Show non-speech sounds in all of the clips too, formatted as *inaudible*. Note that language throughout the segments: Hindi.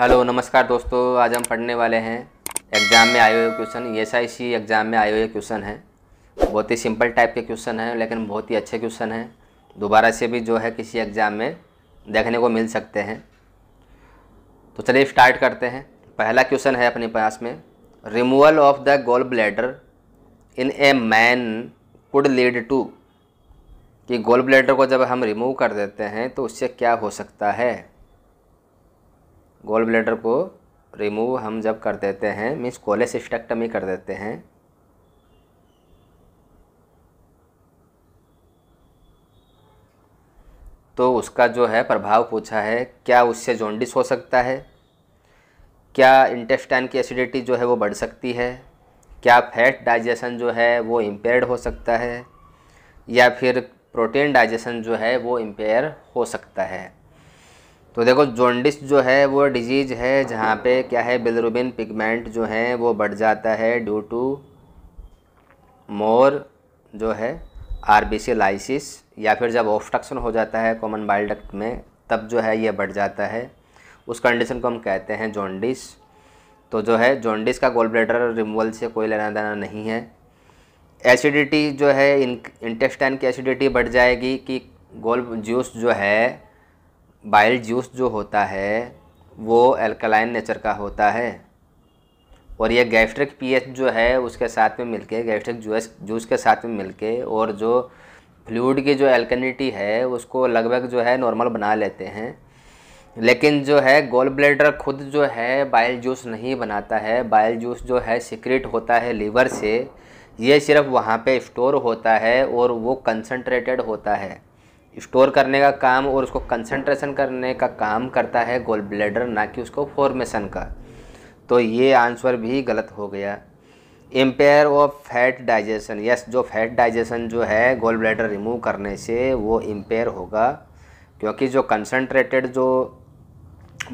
हेलो नमस्कार दोस्तों आज हम पढ़ने वाले हैं एग्ज़ाम में आए हुए question S I C exam में आए हुए क्वेश्चन हैं बहुत ही सिंपल टाइप के क्वेश्चन हैं लेकिन बहुत ही अच्छे क्वेश्चन हैं दोबारा से भी जो है किसी एग्ज़ाम में देखने को मिल सकते हैं तो चलिए स्टार्ट करते हैं पहला क्वेश्चन है अपने पास में removal of the gall bladder in a man could lead to कि गोल ब्लैडर को जब हम रिमूव कर देते हैं तो उससे क्या हो सकता है गोल ब्लेडर को रिमूव हम जब कर देते हैं मीन्स कोलेसिस्टेक्टमी कर देते हैं तो उसका जो है प्रभाव पूछा है क्या उससे जॉन्डिस हो सकता है क्या इंटेस्टाइन की एसिडिटी जो है वो बढ़ सकती है क्या फैट डाइजेशन जो है वो इम्पेयर्ड हो सकता है या फिर प्रोटीन डाइजेशन जो है वो इम्पेयर हो सकता है तो देखो जोंडिस जो है वो डिजीज़ है जहाँ पे क्या है बिलरुबिन पिगमेंट जो है वो बढ़ जाता है ड्यू टू मोर जो है आरबीसी लाइसिस या फिर जब ऑफ्टक्शन हो जाता है कॉमन बाइल डक्ट में तब जो है ये बढ़ जाता है उस कंडीशन को हम कहते हैं जोंडिस तो जो है जोंडिस का गोल ब्लेडर रिमूवल से कोई लेना देना नहीं है एसिडिटी जो है इन इंटेस्टाइन की एसिडिटी बढ़ जाएगी कि गोल जूस जो है बाइल जूस जो होता है वो एल्कलाइन नेचर का होता है और ये गैस्ट्रिक पीएच जो है उसके साथ में मिलके गैस्ट्रिक जूस जूस के साथ में मिलके और जो फ्लूड की जो एल्कनिटी है उसको लगभग जो है नॉर्मल बना लेते हैं लेकिन जो है गोल ब्लेडर खुद जो है बाइल जूस नहीं बनाता है बाइल जूस जो है सिक्रेट होता है लीवर से ये सिर्फ वहाँ पे स्टोर होता है और वो कंसनट्रेटेड होता है स्टोर करने का काम और उसको कंसंट्रेशन करने का काम करता है गोल ब्लेडर ना कि उसको फॉर्मेशन का तो ये आंसर भी गलत हो गया impair of fat digestion yes जो फैट डाइजेशन जो है गोल ब्लेडर रिमूव करने से वो इम्पेयर होगा क्योंकि जो कंसनट्रेटेड जो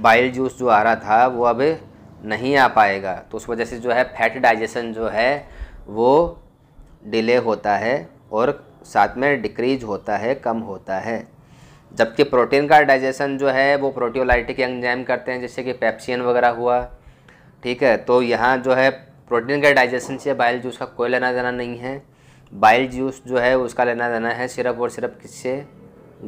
बाइल जूस जो आ रहा था वो अब नहीं आ पाएगा तो उस वजह से जो है फैट डाइजेशन जो है वो डिले होता है और साथ में डिक्रीज होता है कम होता है जबकि प्रोटीन का डाइजेशन जो है वो प्रोटियोलाइटिक एंजाइम करते हैं जैसे कि पैप्सियन वगैरह हुआ ठीक है तो यहाँ जो है प्रोटीन का डाइजेशन से बाइल जूस का कोई लेना देना नहीं है बाइल जूस जो है उसका लेना देना है सिर्फ और सिर्फ किससे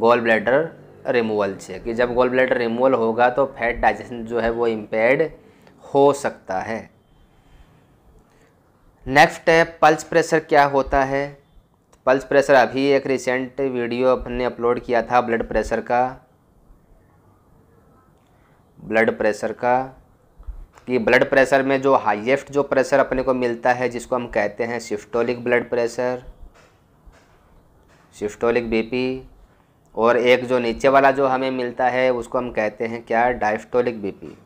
गोल ब्लैडर रिमूवल से कि जब गोल ब्लैडर रिमूवल होगा तो फैट डाइजेशन जो है वो इम्पेयर्ड हो सकता है नेक्स्ट है पल्स प्रेशर क्या होता है पल्स प्रेशर अभी एक रिसेंट वीडियो अपन ने अपलोड किया था ब्लड प्रेशर का ब्लड प्रेशर का कि ब्लड प्रेशर में जो हाईएस्ट जो प्रेशर अपने को मिलता है जिसको हम कहते हैं systolic blood pressure systolic BP और एक जो नीचे वाला जो हमें मिलता है उसको हम कहते हैं क्या डायफ्टोलिक बीपी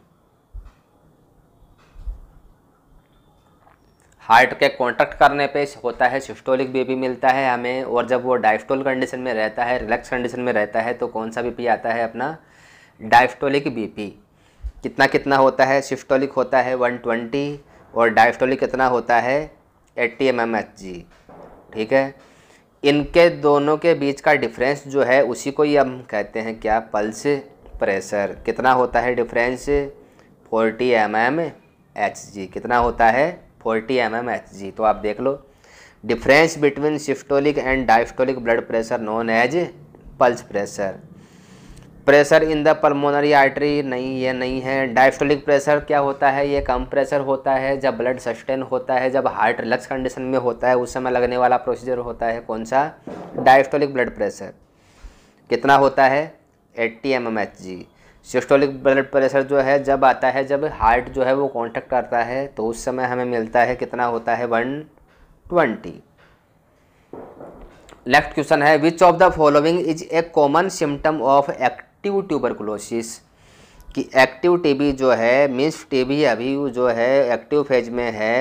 हार्ट के कॉन्टैक्ट करने पे होता है सिस्टोलिक बीपी मिलता है हमें और जब वो डाइफ्टोल कंडीशन में रहता है रिलैक्स कंडीशन में रहता है तो कौन सा बीपी आता है अपना डाइफ्टोलिक बीपी कितना कितना होता है सिस्टोलिक होता है 120 और डाइफ्टोलिक कितना होता है 80 एम ठीक है इनके दोनों के बीच का डिफरेंस जो है उसी को ही हम कहते हैं क्या पल्स प्रेशर कितना होता है difference 40 M M H G कितना होता है forty M M H G तो आप देख लो difference between systolic and diastolic blood pressure known as pulse pressure pressure in the pulmonary artery नहीं ये नहीं है डायस्टोलिक प्रेशर क्या होता है ये कम प्रेशर होता है जब ब्लड सस्टेन होता है जब हार्ट रिलैक्स कंडीशन में होता है उस समय लगने वाला प्रोसीजर होता है कौन सा डायस्टोलिक ब्लड प्रेशर कितना होता है eighty M M H G systolic blood pressure जो है जब आता है जब हार्ट जो है वो कॉन्टैक्ट करता है तो उस समय हमें मिलता है कितना होता है वन ट्वेंटी नेक्स्ट क्वेश्चन है which of the following is a common symptom of active tuberculosis कि एक्टिव टीबी जो है मीन्स टीबी अभी जो है एक्टिव फेज में है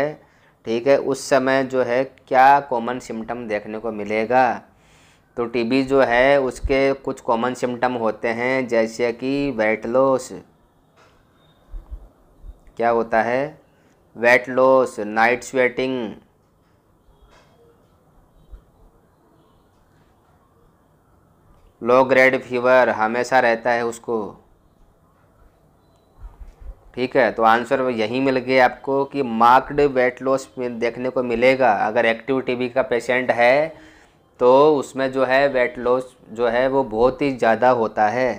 ठीक है उस समय जो है क्या कॉमन सिम्टम देखने को मिलेगा तो टीबी जो है उसके कुछ कॉमन सिम्टम होते हैं जैसे कि वेट लॉस क्या होता है weight loss night sweating low grade fever हमेशा रहता है उसको ठीक है तो आंसर यही मिल गया आपको कि मार्क्ड वेट लॉस देखने को मिलेगा अगर एक्टिव टीबी का पेशेंट है तो उसमें जो है वेट लॉस जो है वो बहुत ही ज़्यादा होता है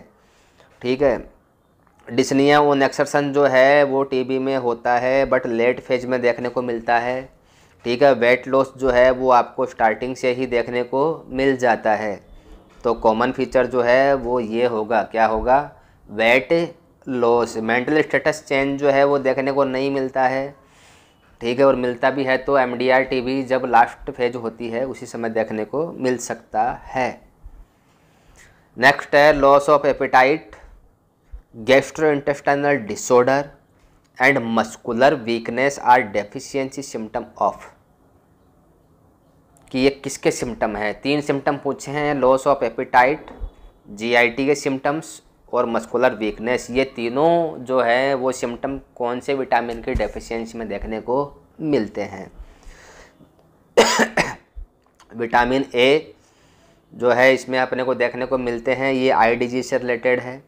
ठीक है डिसनिया एक्सरसन जो है वो टीबी में होता है बट लेट फेज में देखने को मिलता है ठीक है वेट लॉस जो है वो आपको स्टार्टिंग से ही देखने को मिल जाता है तो कॉमन फीचर जो है वो ये होगा क्या होगा weight loss mental status change जो है वो देखने को नहीं मिलता है ठीक है और मिलता भी है तो एम डी आर टी जब लास्ट फेज होती है उसी समय देखने को मिल सकता है नेक्स्ट है loss of appetite gastrointestinal disorder and muscular weakness are deficiency symptom of कि ये किसके सिम्टम है तीन सिम्टम पूछे हैं लॉस ऑफ एपिटाइट जीआईटी के सिम्टम्स और मस्कुलर वीकनेस ये तीनों जो है वो सिम्टम कौन से विटामिन की डेफिशिएंसी में देखने को मिलते हैं विटामिन *coughs* ए जो है इसमें अपने को देखने को मिलते हैं ये आई डिजीज से रिलेटेड है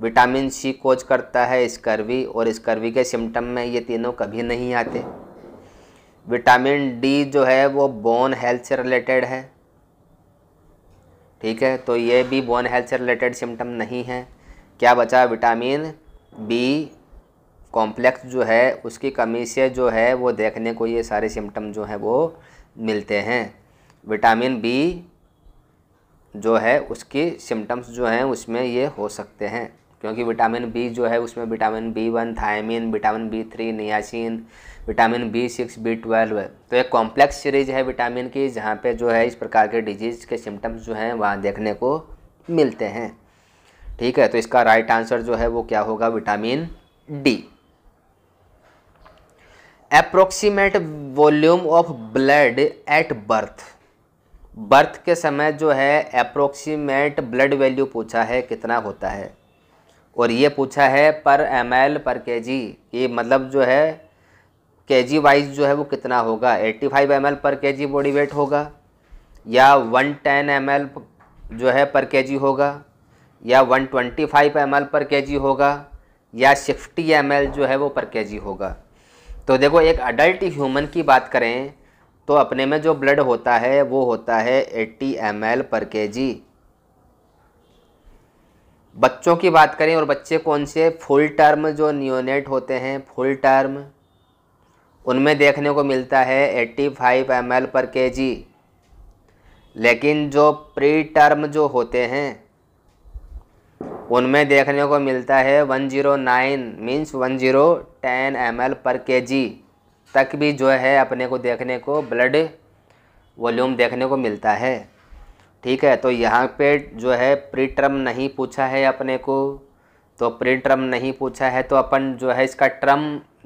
विटामिन सी कोच करता है स्कर्वी और स्कर्वी के सिम्टम में ये तीनों कभी नहीं आते विटामिन डी जो है वो बोन हेल्थ से रिलेटेड है ठीक है तो ये भी बोन हेल्थ से रिलेटेड सिम्टम नहीं है क्या बचा विटामिन बी कॉम्प्लेक्स जो है उसकी कमी से जो है वो देखने को ये सारे सिम्टम जो हैं वो मिलते हैं विटामिन बी जो है उसकी सिम्टम्स जो हैं उसमें ये हो सकते हैं क्योंकि विटामिन बी जो है उसमें vitamin B one thiamine vitamin B three niacin vitamin B six B twelve है तो एक कॉम्प्लेक्स सीरीज है विटामिन की जहाँ पे जो है इस प्रकार के डिजीज़ के सिम्टम्स जो हैं वहाँ देखने को मिलते हैं ठीक है तो इसका राइट आंसर जो है वो क्या होगा vitamin D approximate volume of blood at birth birth के समय जो है अप्रोक्सीमेट ब्लड वैल्यू पूछा है कितना होता है और ये पूछा है पर एम एल पर के जी ये मतलब जो है के जी वाइज जो है वो कितना होगा 85 five M L per K G body wait होगा या 110 टेन एम एल जो है पर के जी होगा या 125 twenty five M L per K जी होगा या 60 एम एल जो है वो पर के जी होगा तो देखो एक अडल्ट ह्यूमन की बात करें तो अपने में जो ब्लड होता है वो होता है 80 एम एल पर के जी बच्चों की बात करें और बच्चे कौन से फुल टर्म जो न्योनेट होते हैं फुल टर्म उनमें देखने को मिलता है 85 फाइव एम पर के जी लेकिन जो प्री टर्म जो होते हैं उनमें देखने को मिलता है 109 zero nine means one zero ten M per K जी तक भी जो है अपने को देखने को ब्लड वॉल्यूम देखने को मिलता है ठीक है तो यहाँ पे जो है प्री टर्म नहीं पूछा है अपने को तो प्री टर्म नहीं पूछा है तो अपन जो है इसका टर्म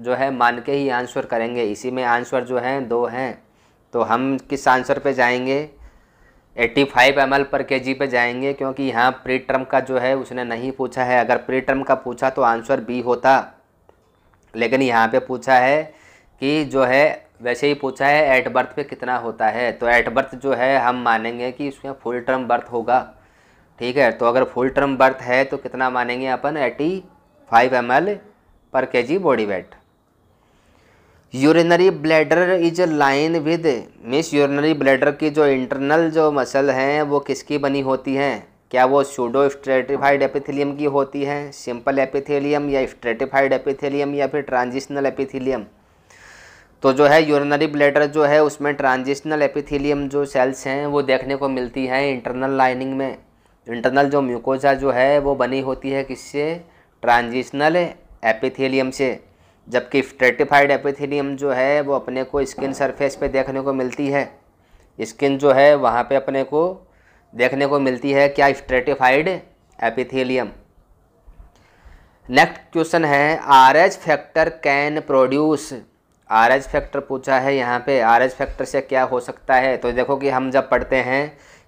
जो है मान के ही आंसर करेंगे इसी में आंसर जो है दो हैं तो हम किस आंसर पे जाएंगे 85 फाइव एम पर के जी पे जाएंगे क्योंकि यहाँ प्री टर्म का जो है उसने नहीं पूछा है अगर प्री टर्म का पूछा तो आंसर बी होता लेकिन यहाँ पे पूछा है कि जो है वैसे ही पूछा है एट बर्थ पे कितना होता है तो एट बर्थ जो है हम मानेंगे कि इसमें फुल टर्म बर्थ होगा ठीक है तो अगर फुल टर्म बर्थ है तो कितना मानेंगे अपन eighty five M L per K G body weight urinary bladder is lined with miss urinary bladder की जो इंटरनल जो मसल हैं वो किसकी बनी होती हैं क्या वो सूडो स्ट्रेटिफाइड एपिथिलियम की होती हैं सिंपल एपिथिलियम या स्ट्रेटिफाइड एपिथिलियम या फिर ट्रांजिशनल एपिथिलियम तो जो है यूरिनरी ब्लेडर जो है उसमें ट्रांजिशनल एपिथीलियम जो सेल्स हैं वो देखने को मिलती है इंटरनल लाइनिंग में इंटरनल जो म्यूकोजा जो है वो बनी होती है किससे ट्रांजिशनल एपिथीलियम से जबकि स्ट्रेटिफाइड एपिथीलियम जो है वो अपने को स्किन सरफेस पे देखने को मिलती है स्किन जो है वहाँ पे अपने को देखने को मिलती है क्या स्ट्रेटिफाइड एपिथीलियम नेक्स्ट क्वेश्चन है R H factor can produce R H factor पूछा है यहाँ पे आर एच फैक्टर से क्या हो सकता है तो देखो कि हम जब पढ़ते हैं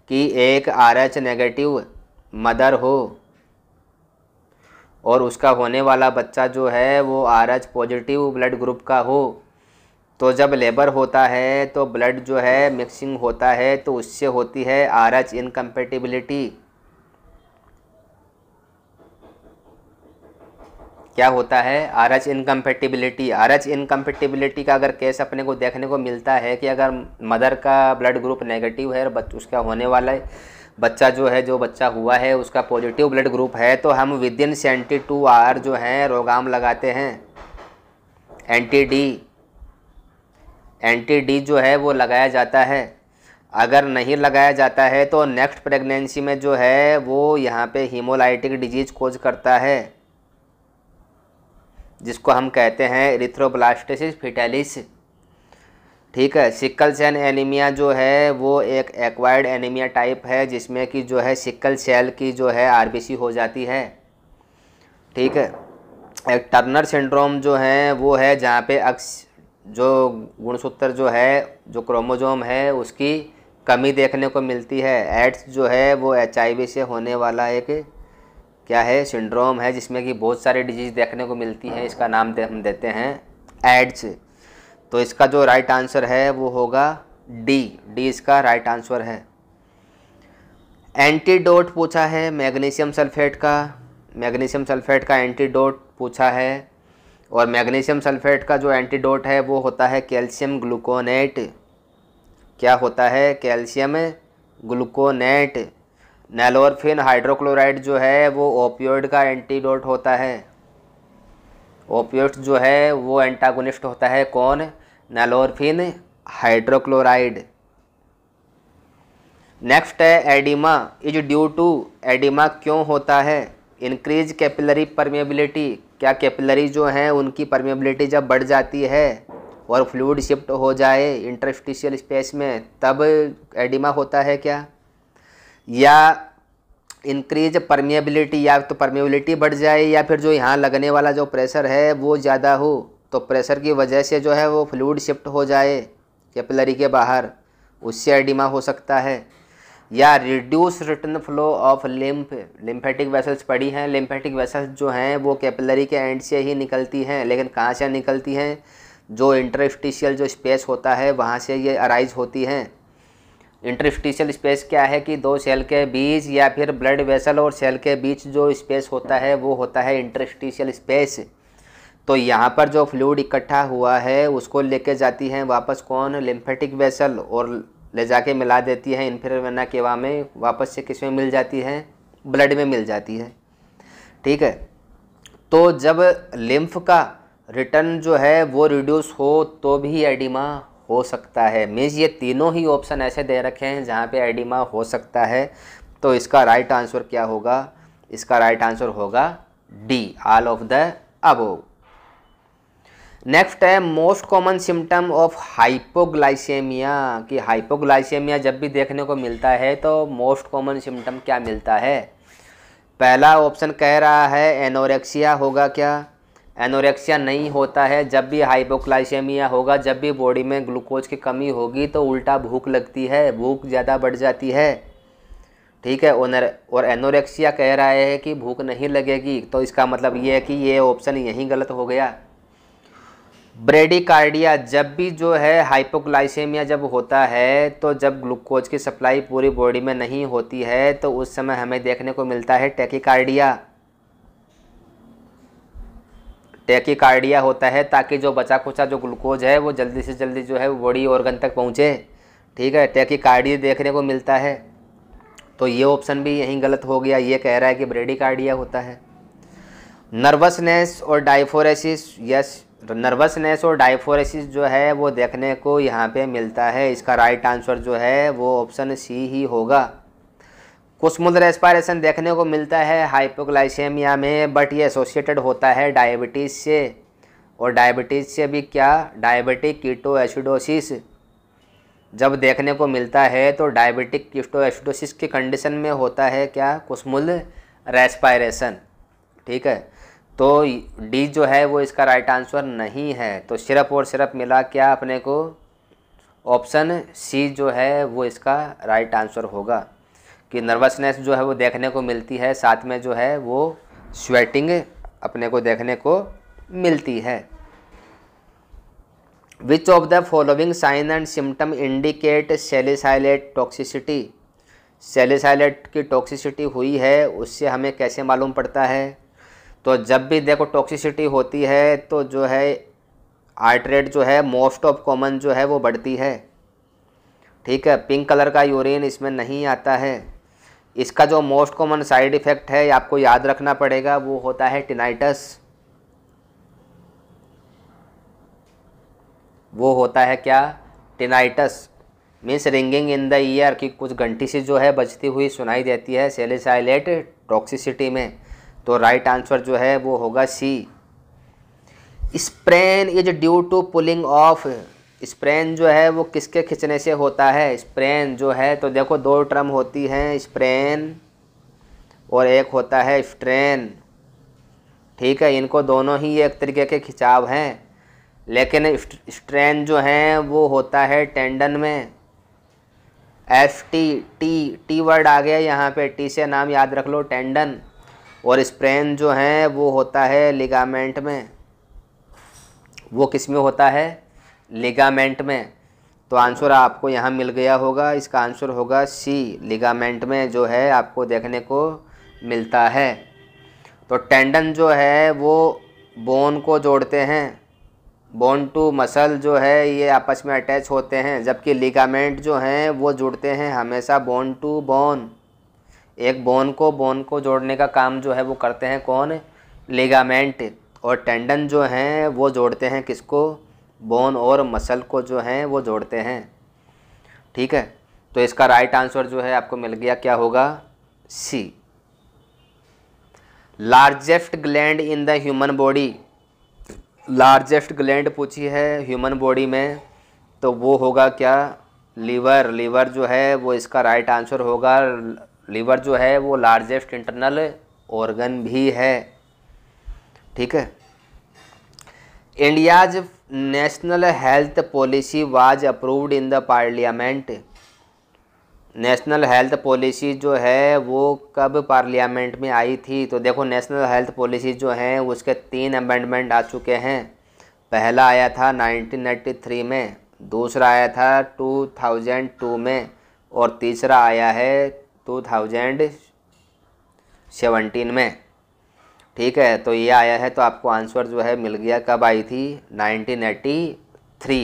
कि एक आर एच नेगेटिव मदर हो और उसका होने वाला बच्चा जो है वो R H positive blood group का हो तो जब लेबर होता है तो ब्लड जो है मिक्सिंग होता है तो उससे होती है आर एच इनकम्पेटिबिलिटी क्या होता है R H incompatibility R H incompatibility का अगर केस अपने को देखने को मिलता है कि अगर मदर का ब्लड ग्रुप नेगेटिव है और उसका होने वाला है बच्चा जो है जो बच्चा हुआ है उसका पॉजिटिव ब्लड ग्रुप है तो हम within seventy two hour जो हैं रोगाम लगाते हैं एंटी डी एंटी डी जो है वो लगाया जाता है अगर नहीं लगाया जाता है तो नेक्स्ट प्रेगनेंसी में जो है वो यहाँ पे हीमोलाइटिक डिजीज़ कोज करता है जिसको हम कहते हैं रिथ्रोब्लास्टिस फिटेलिस ठीक है सिकल सेल एनीमिया जो है वो एक एक्वायर्ड एनीमिया टाइप है जिसमें कि जो है सिकल सेल की जो है आरबीसी हो जाती है ठीक है एक टर्नर सिंड्रोम जो है वो है जहाँ पे अक्स जो गुणसूत्र जो है जो क्रोमोजोम है उसकी कमी देखने को मिलती है एड्स जो है वो एच से होने वाला एक क्या है सिंड्रोम है जिसमें कि बहुत सारी डिजीज़ देखने को मिलती हैं इसका नाम दे, हम देते हैं एड्स तो इसका जो राइट आंसर है वो होगा डी डी इसका राइट आंसर है एंटीडोट पूछा है मैग्नीशियम सल्फेट का मैग्नीशियम सल्फेट का एंटीडोट पूछा है और मैग्नीशियम सल्फेट का जो एंटीडोट है वो होता है कैल्शियम ग्लूकोनेट क्या होता है कैल्शियम ग्लूकोनेट नेलोरफिन हाइड्रोक्लोराइड जो है वो ओपियोड का एंटीडोट होता है ओपियोड जो है वो एंटागोनिस्ट होता है कौन नेलोरफिन हाइड्रोक्लोराइड नेक्स्ट है oedema is due to oedema क्यों होता है इंक्रीज कैपिलरी परमेबिलिटी क्या कैपिलरी जो हैं उनकी परमेबिलिटी जब बढ़ जाती है और फ्लूड शिफ्ट हो जाए इंटरस्टिशियल स्पेस में तब एडिमा होता है क्या या इंक्रीज परमिएबिलिटी या तो परमिबिलिटी बढ़ जाए या फिर जो यहाँ लगने वाला जो प्रेशर है वो ज़्यादा हो तो प्रेशर की वजह से जो है वो फ्लूड शिफ्ट हो जाए कैपिलरी के बाहर उससे एडिमा हो सकता है या reduce return flow of lymph lymphatic vessels पड़ी हैं लिम्फेटिक वेसल्स जो हैं वो कैपिलरी के एंड से ही निकलती हैं लेकिन कहाँ से निकलती हैं जो इंटरस्टिशियल जो स्पेस होता है वहाँ से ये अराइज होती हैं इंटरस्टिशियल स्पेस क्या है कि दो सेल के बीच या फिर ब्लड वेसल और सेल के बीच जो स्पेस होता है वो होता है इंटरस्टिशियल स्पेस तो यहाँ पर जो फ्लूड इकट्ठा हुआ है उसको लेके जाती हैं वापस कौन लिम्फेटिक वेसल और ले जाके मिला देती है इन्फेरवेना केवा में वापस से किस में मिल जाती है ब्लड में मिल जाती है ठीक है तो जब लिम्फ का रिटर्न जो है वो रिड्यूस हो तो भी एडिमा हो सकता है मीन्स ये तीनों ही ऑप्शन ऐसे दे रखे हैं जहाँ पे एडिमा हो सकता है तो इसका राइट आंसर क्या होगा इसका राइट आंसर होगा D all of the above next है most common symptom of hypoglycaemia कि हाइपोग्लाइसेमिया जब भी देखने को मिलता है तो मोस्ट कॉमन सिम्टम क्या मिलता है पहला ऑप्शन कह रहा है एनोरेक्सिया होगा क्या एनोरेक्सिया नहीं होता है जब भी हाइपोक्लाइसेमिया होगा जब भी बॉडी में ग्लूकोज की कमी होगी तो उल्टा भूख लगती है भूख ज़्यादा बढ़ जाती है ठीक है ओनर और एनोरेक्सिया कह रहा है कि भूख नहीं लगेगी तो इसका मतलब ये है कि ये ऑप्शन यहीं गलत हो गया ब्रेडिकार्डिया जब भी जो है हाइपोग्लाइसेमिया जब होता है तो जब ग्लूकोज की सप्लाई पूरी बॉडी में नहीं होती है तो उस समय हमें देखने को मिलता है टेकिकार्डिया कार्डिया होता है ताकि जो बचा खुचा जो ग्लूकोज है वो जल्दी से जल्दी जो है वो बॉडी ऑर्गन तक पहुँचे ठीक है कार्डिया देखने को मिलता है तो ये ऑप्शन भी यहीं गलत हो गया ये कह रहा है कि ब्रेडिकार्डिया होता है नर्वसनेस और डाइफोरेसिस यस नर्वसनेस और डाइफोरेसिस जो है वो देखने को यहाँ पे मिलता है इसका राइट आंसर जो है वो ऑप्शन सी ही होगा कुछ मुद्र एस्पायरेशन देखने को मिलता है हाइपोग्लाइसेमिया में बट ये एसोसिएटेड होता है डायबिटीज़ से और डायबिटीज़ से भी क्या डायबिटिक कीटो एसिडोसिस जब देखने को मिलता है तो डायबिटिक कीटो एसिडोसिस की कंडीशन में होता है क्या कुछ मूल्य रेस्पायरेशन ठीक है तो डी जो है वो इसका राइट आंसर नहीं है तो सिर्फ और सिर्फ मिला क्या अपने को ऑप्शन सी जो है वो इसका राइट आंसर होगा कि नर्वसनेस जो है वो देखने को मिलती है साथ में जो है वो स्वेटिंग अपने को देखने को मिलती है which of the following sign and symptom indicate salicylate toxicity salicylate की टॉक्सिसिटी हुई है उससे हमें कैसे मालूम पड़ता है तो जब भी देखो टॉक्सिसिटी होती है तो जो है आर्ट रेट जो है मोस्ट ऑफ कॉमन जो है वो बढ़ती है ठीक है पिंक कलर का यूरिन इसमें नहीं आता है इसका जो मोस्ट कॉमन साइड इफ़ेक्ट है आपको याद रखना पड़ेगा वो होता है टिनाइटस वो होता है क्या tinnitus means ringing in the ear की कुछ घंटी सी जो है बजती हुई सुनाई देती है सेलिसाइलेट टॉक्सिसिटी में तो राइट आंसर जो है वो होगा C sprain is due to pulling of sprain जो है वो किसके खींचने से होता है स्प्रेन जो है तो देखो दो टर्म होती हैं स्प्रेन और एक होता है स्ट्रेन ठीक है इनको दोनों ही एक तरीके के खिंचाव हैं लेकिन स्ट्रेन जो हैं वो होता है टेंडन में F T T T word आ गया यहाँ पे टी से नाम याद रख लो टेंडन और स्प्रेन जो हैं वो होता है लिगामेंट में वो किस में होता है लिगामेंट में तो आंसर आपको यहाँ मिल गया होगा इसका आंसर होगा सी लिगामेंट में जो है आपको देखने को मिलता है तो टेंडन जो है वो बोन को जोड़ते हैं बोन टू मसल जो है ये आपस में अटैच होते हैं जबकि लिगामेंट जो हैं वो जुड़ते हैं हमेशा बोन टू बोन एक बोन को बोन को जोड़ने का काम जो है वो करते हैं कौन लिगामेंट और टेंडन जो हैं वो जोड़ते हैं किसको बोन और मसल को जो हैं वो जोड़ते हैं ठीक है तो इसका राइट आंसर जो है आपको मिल गया क्या होगा C largest gland in the human body largest gland पूछी है ह्यूमन बॉडी में तो वो होगा क्या लीवर लीवर जो है वो इसका राइट आंसर होगा लीवर जो है वो लार्जेस्ट इंटरनल ऑर्गन भी है ठीक है India's national health policy was approved in the parliament national health policy जो है वो कब पार्लियामेंट में आई थी तो देखो नेशनल हेल्थ पॉलिसी जो हैं उसके तीन अमेंडमेंट आ चुके हैं पहला आया था 1993 में दूसरा आया था 2002 में और तीसरा आया है 2017 में ठीक है तो ये आया है तो आपको आंसर जो है मिल गया कब आई थी 1983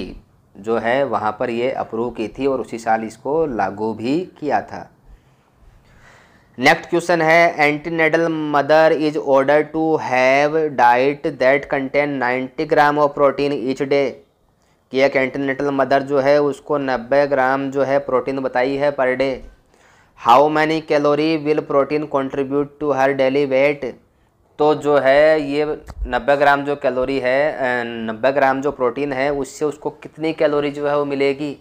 जो है वहाँ पर ये अप्रूव की थी और उसी साल इसको लागू भी किया था नेक्स्ट क्वेश्चन है antenatal mother is order to have diet that contain 90 gram of protein each day कि एक एंटीनेटल मदर जो है उसको 90 ग्राम जो है प्रोटीन बताई है per day how many calorie will protein contribute to her daily weight तो जो है ये 90 ग्राम जो कैलोरी है 90 ग्राम जो प्रोटीन है उससे उसको कितनी कैलोरी जो है वो मिलेगी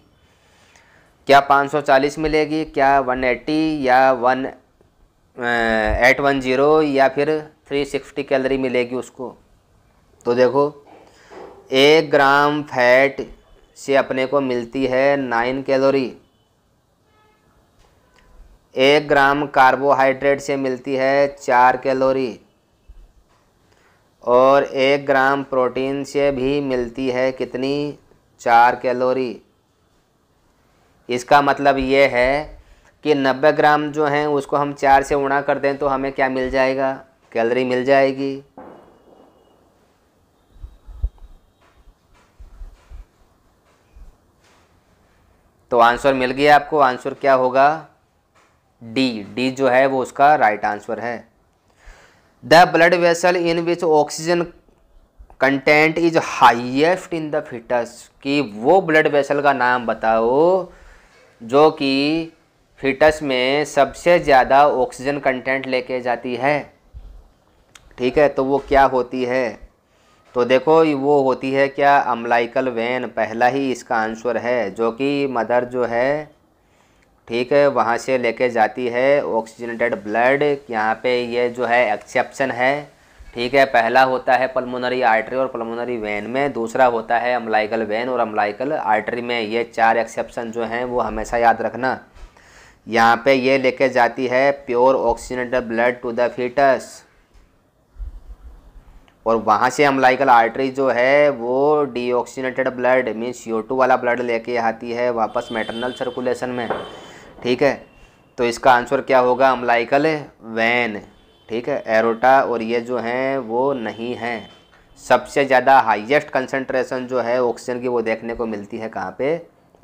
क्या 540 मिलेगी क्या 180 या वन एट वन ज़ीरो या फिर 360 कैलोरी मिलेगी उसको तो देखो एक ग्राम फैट से अपने को मिलती है नाइन कैलोरी एक ग्राम कार्बोहाइड्रेट से मिलती है चार कैलोरी और एक ग्राम प्रोटीन से भी मिलती है कितनी चार कैलोरी इसका मतलब ये है कि 90 ग्राम जो हैं उसको हम चार से उड़ा कर दें तो हमें क्या मिल जाएगा कैलोरी मिल जाएगी तो आंसर मिल गया आपको आंसर क्या होगा डी डी जो है वो उसका राइट आंसर है the blood vessel in which oxygen content is highest in the foetus कि वो ब्लड वेसल का नाम बताओ जो कि फिटस में सबसे ज़्यादा ऑक्सीजन कंटेंट लेके जाती है ठीक है तो वो क्या होती है तो देखो वो होती है क्या अम्लाइकल वेन पहला ही इसका आंसर है जो कि मदर जो है ठीक है वहाँ से लेके जाती है ऑक्सीजनेटेड ब्लड यहाँ पे ये जो है एक्सेप्शन है ठीक है पहला होता है पल्मोनरी आर्टरी और पल्मोनरी वेन में दूसरा होता है अम्लाइकल वेन और अम्लाइकल आर्टरी में ये चार एक्सेप्शन जो हैं वो हमेशा याद रखना यहाँ पे ये लेके जाती है pure oxygenated blood to the foetus और वहाँ से अम्लाइकल आर्टरी जो है वो डीऑक्सीनेटेड ब्लड मीन्स यो वाला ब्लड लेके आती है वापस मेटरनल सर्कुलेशन में ठीक है तो इसका आंसर क्या होगा अम्लाइकल वैन ठीक है एरोटा और ये जो हैं वो नहीं हैं सबसे ज़्यादा हाईएस्ट कंसंट्रेशन जो है ऑक्सीजन की वो देखने को मिलती है कहाँ पे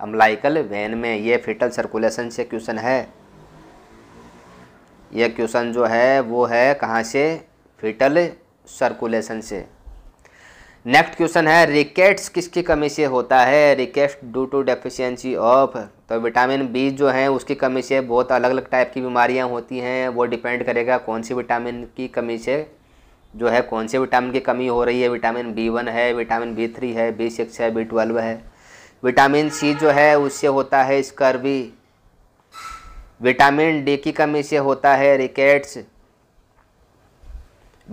अम्लाइकल वैन में ये फिटल सर्कुलेशन से क्वेश्चन है ये क्वेश्चन जो है वो है कहाँ से फिटल सर्कुलेशन से नेक्स्ट क्वेश्चन है रिकेट्स किसकी कमी से होता है rickets due to deficiency of तो विटामिन बी जो है उसकी कमी से बहुत अलग अलग टाइप की बीमारियां होती हैं वो डिपेंड करेगा कौन सी विटामिन की कमी से जो है कौन से विटामिन की कमी हो रही है विटामिन बी वन है विटामिन बी थ्री है बी सिक्स है बी ट्वेल्व है विटामिन सी जो है उससे होता है स्कर्वी विटामिन डी की कमी से होता है रिकेट्स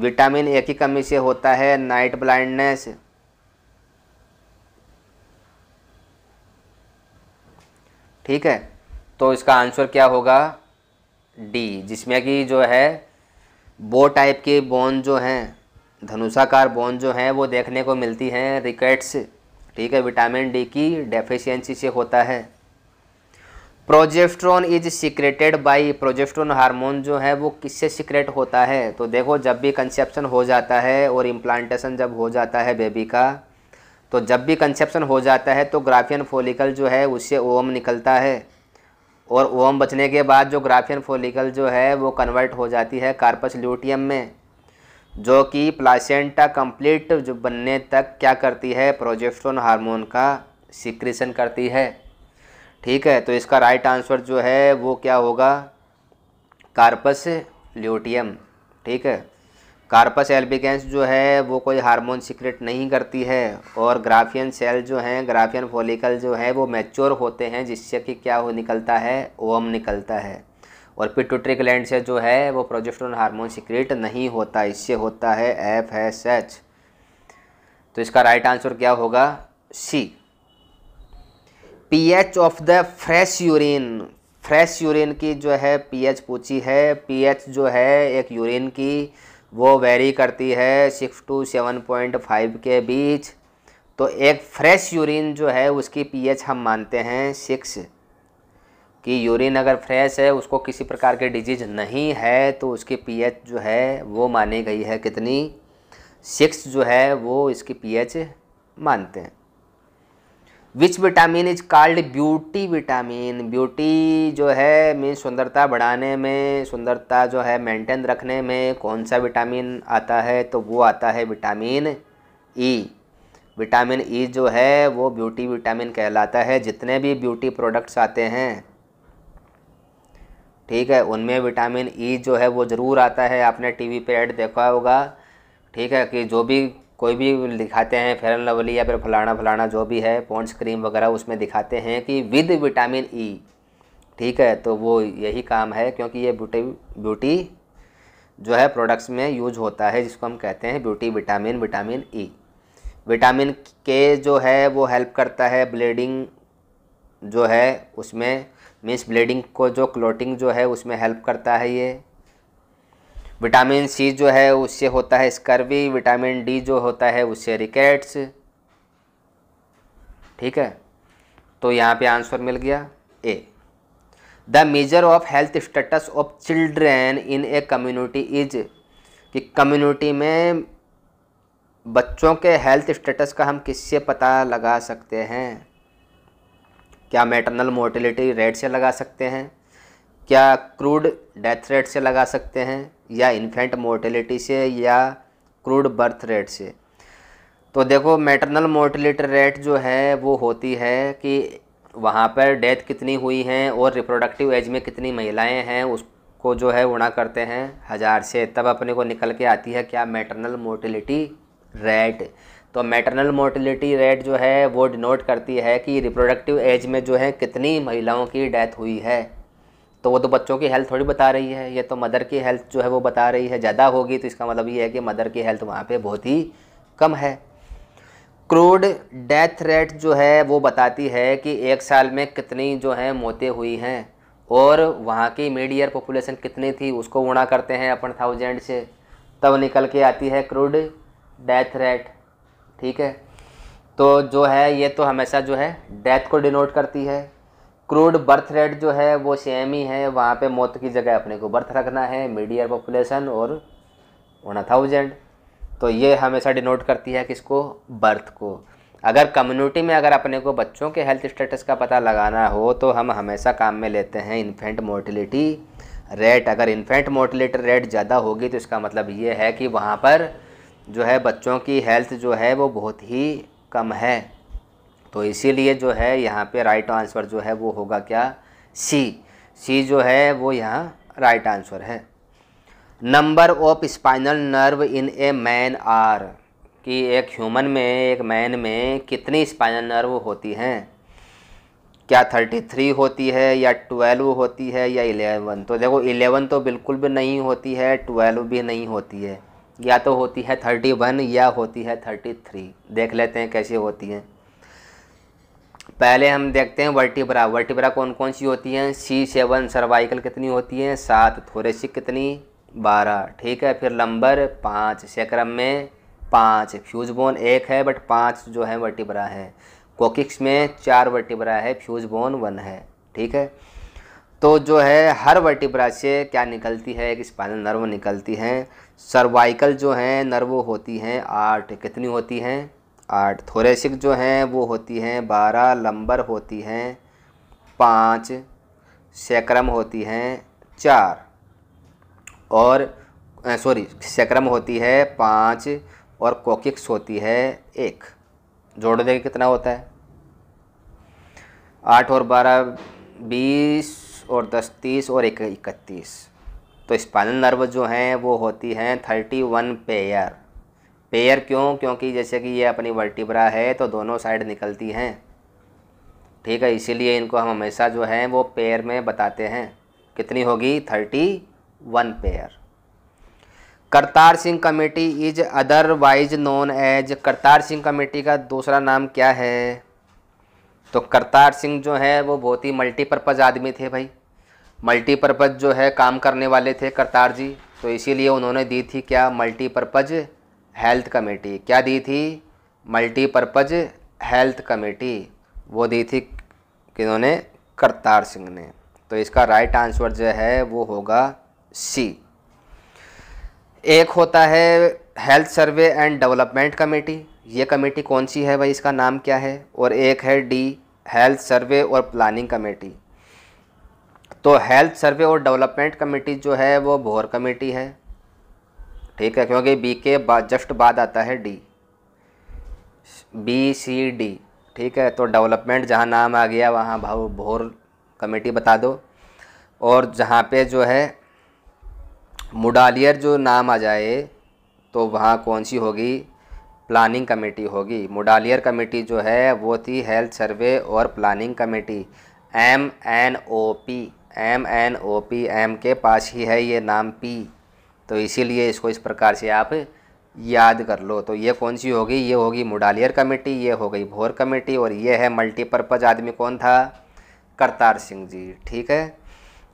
विटामिन ए की कमी से होता है नाइट ब्लाइंडनेस ठीक है तो इसका आंसर क्या होगा डी जिसमें कि जो है बो टाइप के बोन जो हैं धनुषाकार बोन जो हैं वो देखने को मिलती हैं रिकेट्स ठीक है विटामिन डी की डेफिशिएंसी से होता है progesterone is secreted by progesterone hormone जो है वो किससे सिक्रेट होता है तो देखो जब भी कंसेप्शन हो जाता है और इम्प्लांटेशन जब हो जाता है बेबी का तो जब भी कंसेप्शन हो जाता है तो ग्राफियन फोलिकल जो है उससे ओम निकलता है और ओम बचने के बाद जो ग्राफियन फोलिकल जो है वो कन्वर्ट हो जाती है कार्पस ल्यूटियम में जो कि प्लासेंटा कंप्लीट जो बनने तक क्या करती है प्रोजेस्ट्रॉन हार्मोन का सिक्रेशन करती है ठीक है तो इसका राइट आंसर जो है वो क्या होगा कार्पस ल्यूटियम ठीक है कार्पस एल्बिकेंस जो है वो कोई हार्मोन सीक्रेट नहीं करती है और ग्राफियन सेल जो हैं ग्राफियन फोलिकल जो है वो मैच्योर होते हैं जिससे कि क्या हो निकलता है ओम निकलता है और पिटूट्री लैंड से जो है वो प्रोजेस्ट्रोन हार्मोन सीक्रेट नहीं होता इससे होता है एफ एस एच तो इसका राइट आंसर क्या होगा C pH of the fresh urine fresh urine की जो है पीएच पूछी है पीएच जो है एक यूरिन की वो वेरी करती है six to seven point five के बीच तो एक फ्रेश यूरिन जो है उसकी पीएच हम मानते हैं सिक्स कि यूरिन अगर फ्रेश है उसको किसी प्रकार की डिजीज नहीं है तो उसकी पीएच जो है वो मानी गई है कितनी सिक्स जो है वो इसकी पीएच मानते हैं which vitamin is called beauty vitamin beauty जो है मीन सुंदरता बढ़ाने में सुंदरता जो है मेंटेन रखने में कौन सा विटामिन आता है तो वो आता है vitamin E e. Vitamin E e जो है वो ब्यूटी विटामिन कहलाता है जितने भी ब्यूटी प्रोडक्ट्स आते हैं ठीक है उनमें विटामिन ई e जो है वो ज़रूर आता है आपने टीवी पे ऐड देखा होगा ठीक है कि जो भी कोई भी दिखाते हैं फेरन लवली या फिर फलाना फलाना जो भी है पॉन्ड्स क्रीम वगैरह उसमें दिखाते हैं कि विद विटामिन ई ठीक है तो वो यही काम है क्योंकि ये ब्यूटी ब्यूटी जो है प्रोडक्ट्स में यूज होता है जिसको हम कहते हैं beauty vitamin vitamin E vitamin K जो है वो हेल्प करता है ब्लीडिंग जो है उसमें मीन्स ब्लीडिंग को जो क्लोटिंग जो है उसमें हेल्प करता है ये विटामिन सी जो है उससे होता है स्कर्वी विटामिन डी जो होता है उससे रिकेट्स ठीक है तो यहाँ पे आंसर मिल गया A the measure of health status of children in a community इज कि कम्युनिटी में बच्चों के हेल्थ स्टेटस का हम किससे पता लगा सकते हैं क्या मेटरनल मोर्टिलिटी रेट से लगा सकते हैं क्या क्रूड डेथ रेट से लगा सकते हैं या इन्फेंट मोर्टिलिटी से या क्रूड बर्थ रेट से तो देखो मैटरनल मोर्टिलिटी रेट जो है वो होती है कि वहाँ पर डेथ कितनी हुई है और रिप्रोडक्टिव एज में कितनी महिलाएं हैं उसको जो है उड़ा करते हैं हज़ार से तब अपने को निकल के आती है क्या मेटरनल मोर्टिलिटी रेट तो मैटरनल मोर्टिलिटी रेट जो है वो डिनोट करती है कि रिप्रोडक्टिव एज में जो है कितनी महिलाओं की डेथ हुई है तो वो तो बच्चों की हेल्थ थोड़ी बता रही है ये तो मदर की हेल्थ जो है वो बता रही है ज़्यादा होगी तो इसका मतलब ये है कि मदर की हेल्थ वहाँ पे बहुत ही कम है क्रूड डेथ रेट जो है वो बताती है कि एक साल में कितनी जो है मौतें हुई हैं और वहाँ की मीडियर पॉपुलेशन कितनी थी उसको गुणा करते हैं अपन थाउजेंड से तब निकल के आती है क्रूड डेथ रेट ठीक है तो जो है ये तो हमेशा जो है डेथ को डिनोट करती है क्रूड बर्थ रेट जो है वो सेम ही है वहाँ पे मौत की जगह अपने को बर्थ रखना है मीडियर पॉपुलेशन और वन थाउजेंड तो ये हमेशा डिनोट करती है किसको बर्थ को अगर कम्युनिटी में अगर अपने को बच्चों के हेल्थ स्टेटस का पता लगाना हो तो हम हमेशा काम में लेते हैं इन्फेंट मोर्टिलिटी रेट अगर इन्फेंट मोर्टिलिटी रेट ज़्यादा होगी तो इसका मतलब ये है कि वहाँ पर जो है बच्चों की हेल्थ जो है वो बहुत ही कम है तो इसीलिए जो है यहाँ पे राइट आंसर जो है वो होगा क्या सी सी जो है वो यहाँ राइट आंसर है number of spinal nerve in a man are कि एक ह्यूमन में एक मैन में कितनी स्पाइनल नर्व होती हैं क्या थर्टी थ्री होती है या ट्वेल्व होती है या इलेवन तो देखो इलेवन तो बिल्कुल भी नहीं होती है ट्वेल्व भी नहीं होती है या तो होती है थर्टी वन या होती है थर्टी थ्री देख लेते हैं कैसी होती हैं पहले हम देखते हैं वर्टिब्रा वर्टिब्रा कौन कौन सी होती हैं सी सेवन सर्वाइकल कितनी होती हैं सात थोरेसिक कितनी बारह ठीक है फिर लंबर पाँच सेक्रम में पाँच फ्यूज बोन एक है बट पाँच जो है वर्टिब्रा है कोकिक्स में चार वर्टिब्रा है फ्यूज बोन वन है ठीक है तो जो है हर वर्टिब्रा से क्या निकलती है एक स्पाइनल नर्व निकलती हैं सर्वाइकल जो हैं नर्व होती हैं आठ कितनी होती हैं आठ थोरेसिक जो हैं वो होती हैं बारह लंबर होती हैं पाँच सैक्रम होती हैं चार और सॉरी सैक्रम होती है पाँच और कोकिक्स होती है एक जोड़ देंगे कितना होता है आठ और बारह बीस और दस तीस और एक इकतीस तो स्पाइनल नर्व जो हैं वो होती हैं थर्टी वन पेयर पेयर क्यों क्योंकि जैसे कि ये अपनी वर्टिब्रा है तो दोनों साइड निकलती हैं ठीक है इसीलिए इनको हम हमेशा जो है वो पेयर में बताते हैं कितनी होगी thirty one pair Kartar Singh committee is otherwise known as Kartar Singh committee का दूसरा नाम क्या है तो करतार सिंह जो है वो बहुत ही मल्टीपर्पज़ आदमी थे भाई मल्टीपर्पज़ जो है काम करने वाले थे करतार जी तो इसीलिए उन्होंने दी थी क्या मल्टीपर्पज़ हेल्थ कमेटी क्या दी थी मल्टीपर्पज हेल्थ कमेटी वो दी थी किन्होंने करतार सिंह ने तो इसका राइट आंसर जो है वो होगा सी एक होता है health survey and development committee ये कमेटी कौन सी है भाई इसका नाम क्या है और एक है डी हेल्थ सर्वे और प्लानिंग कमेटी तो हेल्थ सर्वे और डेवलपमेंट कमेटी जो है वो भोर कमेटी है ठीक है क्योंकि बी के बाद जस्ट बाद आता है डी बी सी डी ठीक है तो डेवलपमेंट जहाँ नाम आ गया वहाँ भाव भोर कमेटी बता दो और जहाँ पे जो है मुडालियर जो नाम आ जाए तो वहाँ कौन सी होगी प्लानिंग कमेटी होगी मुडालियर कमेटी जो है वो थी हेल्थ सर्वे और planning committee M N O P M N O P M के पास ही है ये नाम पी तो इसीलिए इसको इस प्रकार से आप याद कर लो तो ये कौन सी होगी ये होगी मुडालियर कमेटी ये हो गई भोर कमेटी और ये है मल्टीपर्पज़ आदमी कौन था करतार सिंह जी ठीक है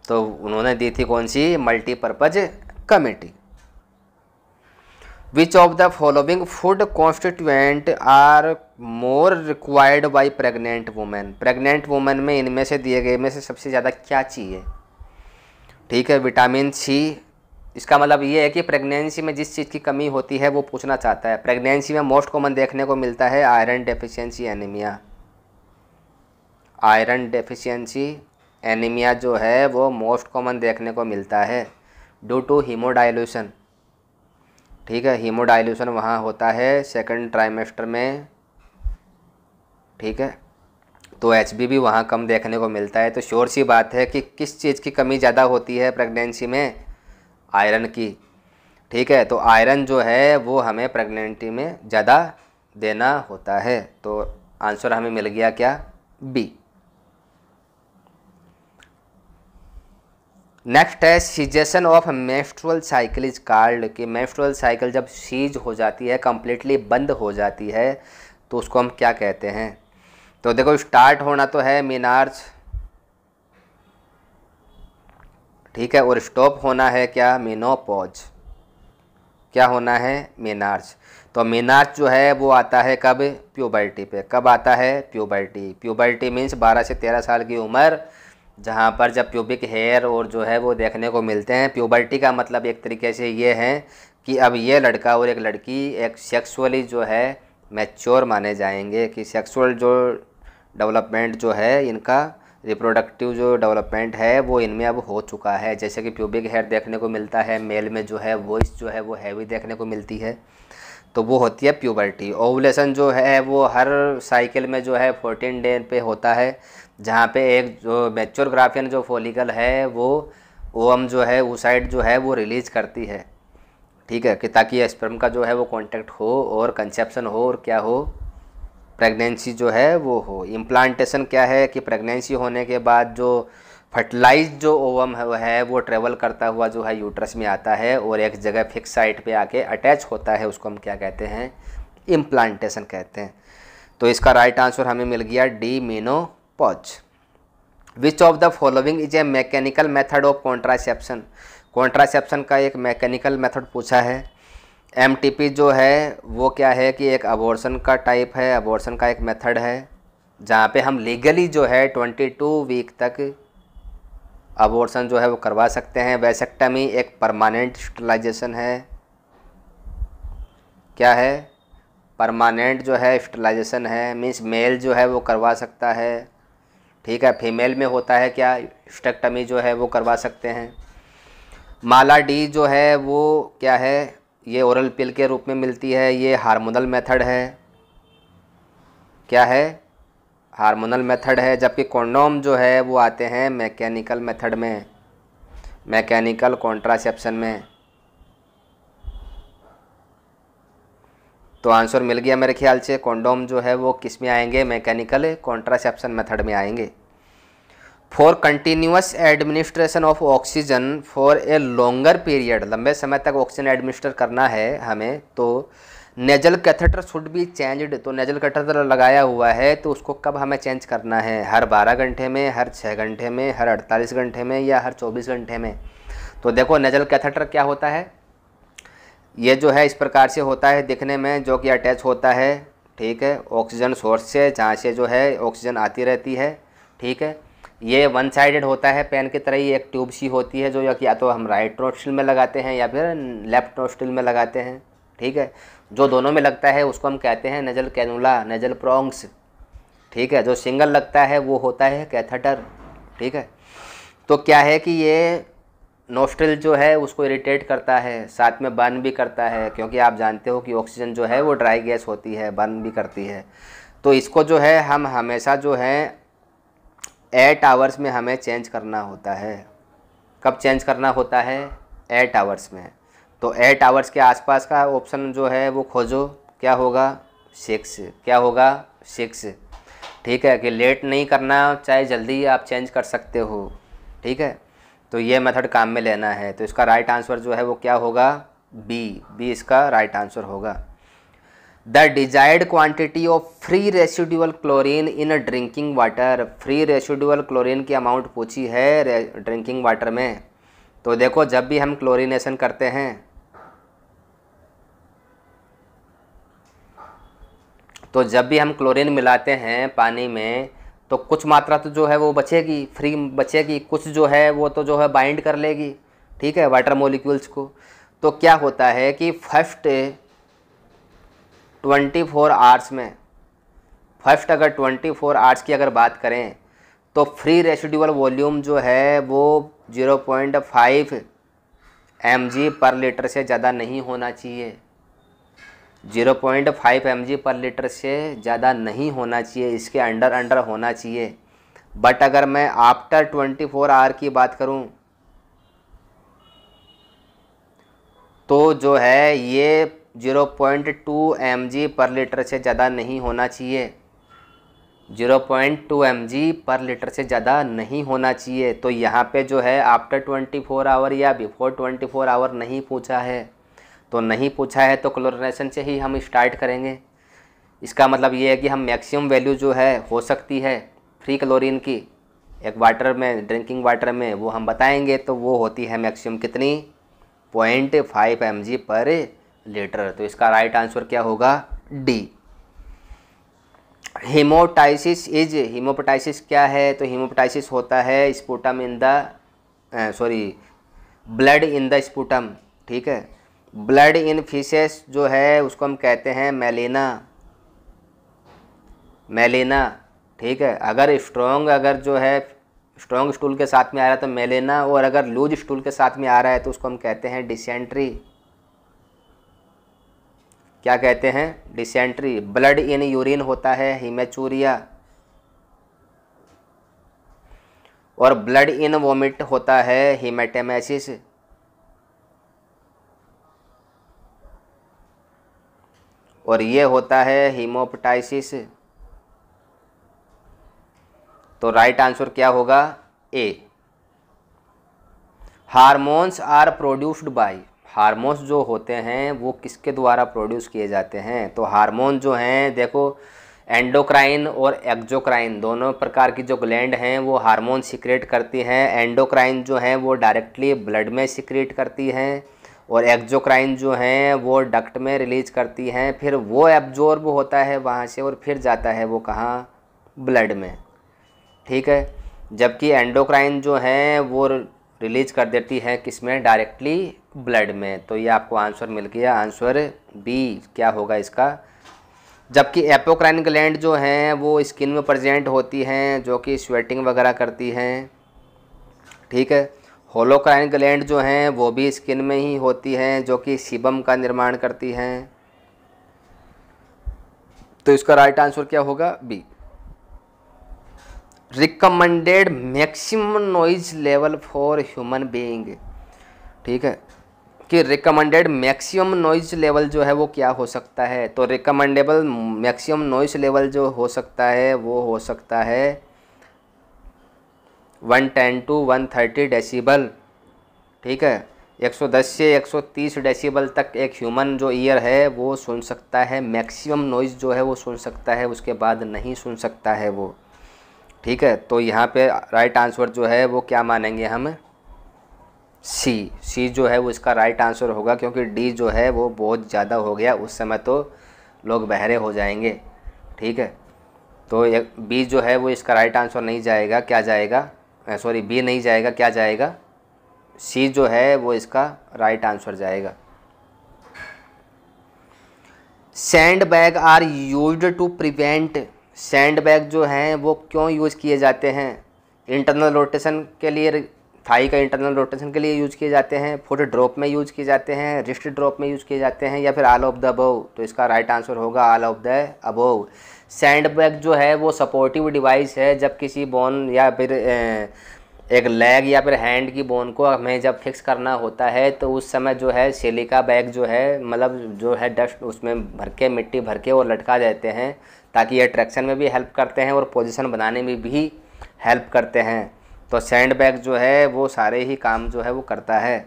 तो उन्होंने दी थी कौन सी multipurpose committee which of the following food constituent are more required by pregnant women pregnant women में इनमें से दिए गए में से सबसे ज़्यादा क्या चाहिए ठीक है विटामिन सी इसका मतलब ये है कि प्रेगनेंसी में जिस चीज़ की कमी होती है वो पूछना चाहता है प्रेगनेंसी में मोस्ट कॉमन देखने को मिलता है iron deficiency anaemia iron deficiency anaemia जो है वो मोस्ट कॉमन देखने को मिलता है ड्यू टू हीमोडाइल्यूशन ठीक है हीमोडाइल्यूशन वहाँ होता है सेकेंड ट्राइमेस्टर में ठीक है तो एच बी भी वहाँ कम देखने को मिलता है तो श्योर सी बात है कि किस चीज़ की कमी ज़्यादा होती है प्रेगनेंसी में आयरन की ठीक है तो आयरन जो है वो हमें प्रेगनेंटी में ज़्यादा देना होता है तो आंसर हमें मिल गया क्या बी नेक्स्ट है cessation of menstrual cycle is called कि मेस्ट्रुअल साइकिल जब सीज हो जाती है कम्प्लीटली बंद हो जाती है तो उसको हम क्या कहते हैं तो देखो स्टार्ट होना तो है मीनार्स ठीक है और स्टॉप होना है क्या मेनोपॉज क्या होना है मेनार्च तो मेनार्च जो है वो आता है कब प्योबर्टी पे कब आता है प्योबर्टी प्योबर्टी मीन्स 12 से 13 साल की उम्र जहाँ पर जब प्यूबिक हेयर और जो है वो देखने को मिलते हैं प्यूबर्टी का मतलब एक तरीके से ये है कि अब ये लड़का और एक लड़की एक सेक्सुअली जो है मैच्योर माने जाएंगे कि सेक्सुअल जो डेवलपमेंट जो है इनका रिप्रोडक्टिव जो डेवलपमेंट है वो इनमें अब हो चुका है जैसे कि प्यूबिक हेयर देखने को मिलता है मेल में जो है वॉइस जो है वो हैवी देखने को मिलती है तो वो होती है प्यूबर्टी ओवलेसन जो है वो हर साइकिल में जो है फोर्टीन डे पे होता है जहाँ पे एक जो मेच्योर ग्राफियन जो फोलिकल है वो ओम जो है वो साइड जो है वो रिलीज़ करती है ठीक है कि ताकि स्पर्म का जो है वो कॉन्टेक्ट हो और कंसेप्शन हो और क्या हो प्रेगनेंसी जो है वो हो इम्प्लांटेशन क्या है कि प्रेगनेंसी होने के बाद जो फर्टिलाइज जो ओवम है वो है वो ट्रेवल करता हुआ जो है यूट्रस में आता है और एक जगह फिक्स साइट पे आके अटैच होता है उसको हम क्या कहते हैं इम्प्लांटेशन कहते हैं तो इसका राइट आंसर हमें मिल गया D menopause which of the following is a mechanical method of contraception contraception का एक मैकेनिकल मेथड पूछा है एम जो है वो क्या है कि एक अबॉर्सन का टाइप है अबॉर्सन का एक मेथड है जहाँ पे हम लीगली जो है 22 वीक तक अबॉर्सन जो है वो करवा सकते हैं वैसेक्टमी एक परमानेंट स्टलाइजेशन है क्या है परमानेंट जो है स्टलाइजेशन है मीन्स मेल जो है वो करवा सकता है ठीक है फीमेल में होता है क्या स्टेक्टमी जो है वो करवा सकते हैं माला डी जो है वो क्या है ये ओरल पिल के रूप में मिलती है ये हार्मोनल मेथड है क्या है हार्मोनल मेथड है जबकि कॉन्डोम जो है वो आते हैं मैकेनिकल मेथड में मैकेनिकल कॉन्ट्रासेप्शन में तो आंसर मिल गया मेरे ख्याल से कॉन्डोम जो है वो किस में आएंगे मैकेनिकल कॉन्ट्रासेप्शन मेथड में आएंगे for continuous administration of oxygen for a longer period लंबे समय तक ऑक्सीजन एडमिनिस्टर करना है हमें तो nasal catheter should be changed तो नेजल कैथेटर लगाया हुआ है तो उसको कब हमें चेंज करना है हर 12 घंटे में हर 6 घंटे में हर 48 घंटे में या हर 24 घंटे में तो देखो नेजल कैथेटर क्या होता है ये जो है इस प्रकार से होता है दिखने में जो कि अटैच होता है ठीक है ऑक्सीजन सोर्स से जहाँ से जो है ऑक्सीजन आती रहती है ठीक है ये वन साइडेड होता है पेन की तरह ही एक ट्यूब सी होती है जो या तो हम राइट नोस्टिल में लगाते हैं या फिर लेफ्ट नोस्ट्रिल में लगाते हैं ठीक है जो दोनों में लगता है उसको हम कहते हैं नजल कैनुला नजल प्रोंग्स ठीक है जो सिंगल लगता है वो होता है कैथेटर ठीक है तो क्या है कि ये नोस्टिल जो है उसको इरीटेट करता है साथ में बर्न भी करता है क्योंकि आप जानते हो कि ऑक्सीजन जो है वो ड्राई गैस होती है बर्न भी करती है तो इसको जो है हम हमेशा जो है एट आवर्स में हमें चेंज करना होता है कब चेंज करना होता है एट आवर्स में तो एट आवर्स के आसपास का ऑप्शन जो है वो खोजो क्या होगा सिक्स क्या होगा सिक्स ठीक है कि लेट नहीं करना चाहे जल्दी आप चेंज कर सकते हो ठीक है तो ये मेथड काम में लेना है तो इसका राइट आंसर जो है वो क्या होगा बी बी इसका राइट आंसर होगा the desired quantity of free residual chlorine in drinking water free residual chlorine की अमाउंट पूछी है ड्रिंकिंग वाटर में तो देखो जब भी हम क्लोरीनेशन करते हैं तो जब भी हम क्लोरीन मिलाते हैं पानी में तो कुछ मात्रा तो जो है वो बचेगी फ्री बचेगी कुछ जो है वो तो जो है बाइंड कर लेगी ठीक है वाटर मोलिक्यूल्स को तो क्या होता है कि फर्स्ट ट्वेंटी फोर आवर्स में फर्स्ट अगर ट्वेंटी फोर आवर्स की अगर बात करें तो फ्री रेसिड्यूअल वॉल्यूम जो है वो zero point five M G per litre से ज़्यादा नहीं होना चाहिए zero point five M G per litre से ज़्यादा नहीं होना चाहिए इसके अंडर अंडर होना चाहिए बट अगर मैं आफ्टर ट्वेंटी फोर आवर की बात करूं तो जो है ये zero point two M G per litre से ज़्यादा नहीं होना चाहिए zero point two M G per litre से ज़्यादा नहीं होना चाहिए तो यहाँ पे जो है आफ्टर ट्वेंटी फोर आवर या बिफोर ट्वेंटी फोर आवर नहीं पूछा है तो नहीं पूछा है तो क्लोरिनेशन से ही हम स्टार्ट करेंगे इसका मतलब ये है कि हम मैक्सिमम वैल्यू जो है हो सकती है फ्री क्लोरीन की एक वाटर में ड्रिंकिंग वाटर में वो हम बताएंगे तो वो होती है मैक्सिमम कितनी पॉइंट फाइव एम जी पर लेटर तो इसका राइट आंसर क्या होगा डी हेमोटाइसिस इज हीमोपोटाइसिस क्या है तो हीमोपोटाइसिस होता है sputum in the sorry blood in the sputum ठीक है ब्लड इन फिशेस जो है उसको हम कहते हैं मेलेना मेलेना ठीक है अगर स्ट्रॉन्ग अगर जो है स्ट्रॉन्ग स्टूल के साथ में आ रहा है तो मेलेना और अगर लूज स्टूल के साथ में आ रहा है तो उसको हम कहते हैं डिसेंट्री क्या कहते हैं डिसेंट्री ब्लड इन यूरिन होता है हिमेचूरिया और ब्लड इन वोमिट होता है हिमेटेमेसिस और ये होता है हीमोपटाइसिस तो राइट आंसर क्या होगा A hormones are produced by hormones जो होते हैं वो किसके द्वारा प्रोड्यूस किए जाते हैं तो हारमोन जो हैं देखो एंडोक्राइन और एक्जोक्राइन दोनों प्रकार की जो ग्लैंड हैं वो हार्मोन सिक्रेट करती हैं एंडोक्राइन जो हैं वो डायरेक्टली ब्लड में सिक्रेट करती हैं और एक्जोक्राइन जो हैं वो डक्ट में रिलीज़ करती हैं फिर वो एब्जॉर्ब होता है वहाँ से और फिर जाता है वो कहाँ ब्लड में ठीक है जबकि एंडोक्राइन जो हैं वो रिलीज कर देती है किसमें डायरेक्टली ब्लड में तो ये आपको आंसर मिल गया आंसर बी क्या होगा इसका जबकि एपोक्राइन ग्लैंड जो हैं वो स्किन में प्रजेंट होती हैं जो कि स्वेटिंग वगैरह करती हैं ठीक है होलोक्राइन ग्लैंड जो हैं वो भी स्किन में ही होती हैं जो कि सीबम का निर्माण करती हैं तो इसका राइट आंसर क्या होगा B recommended maximum noise level for human being ठीक है कि रिकमेंडेड मैक्सिमम नॉइज लेवल जो है वो क्या हो सकता है तो रिकमेंडेबल मैक्सिमम नॉइज लेवल जो हो सकता है वो हो सकता है one ten two one thirty decibel ठीक है एक सौ दस से एक सौ तीस डेसीबल तक एक ह्यूमन जो ईयर है वो सुन सकता है मैक्सिमम नॉइज़ जो है वो सुन सकता है उसके बाद नहीं सुन सकता है वो ठीक है तो यहाँ पे राइट आंसर जो है वो क्या मानेंगे हम सी सी जो है वो इसका राइट आंसर होगा क्योंकि डी जो है वो बहुत ज़्यादा हो गया उस समय तो लोग बहरे हो जाएंगे ठीक है तो बी जो है वो इसका राइट आंसर नहीं जाएगा क्या जाएगा सॉरी बी नहीं जाएगा क्या जाएगा सी जो है वो इसका राइट आंसर जाएगा sand bag are use to prevent sand bag जो हैं वो क्यों यूज़ किए जाते हैं इंटरनल रोटेशन के लिए थाई का इंटरनल रोटेशन के लिए यूज़ किए जाते हैं फुट ड्रॉप में यूज़ किए जाते हैं रिस्ट ड्रॉप में यूज़ किए जाते हैं या फिर आल ऑफ द अबोव तो इसका राइट आंसर होगा all of the above sand bag जो है वो सपोर्टिव डिवाइस है जब किसी बोन या फिर एक लेग या फिर हैंड की बोन को हमें जब फिक्स करना होता है तो उस समय जो है सिलिका बैग जो है मतलब जो है डस्ट उसमें भर के मिट्टी भर के वो लटका देते हैं ताकि ये अट्रैक्शन में भी हेल्प करते हैं और पोजिशन बनाने में भी हेल्प करते हैं तो सैंड बैग जो है वो सारे ही काम जो है वो करता है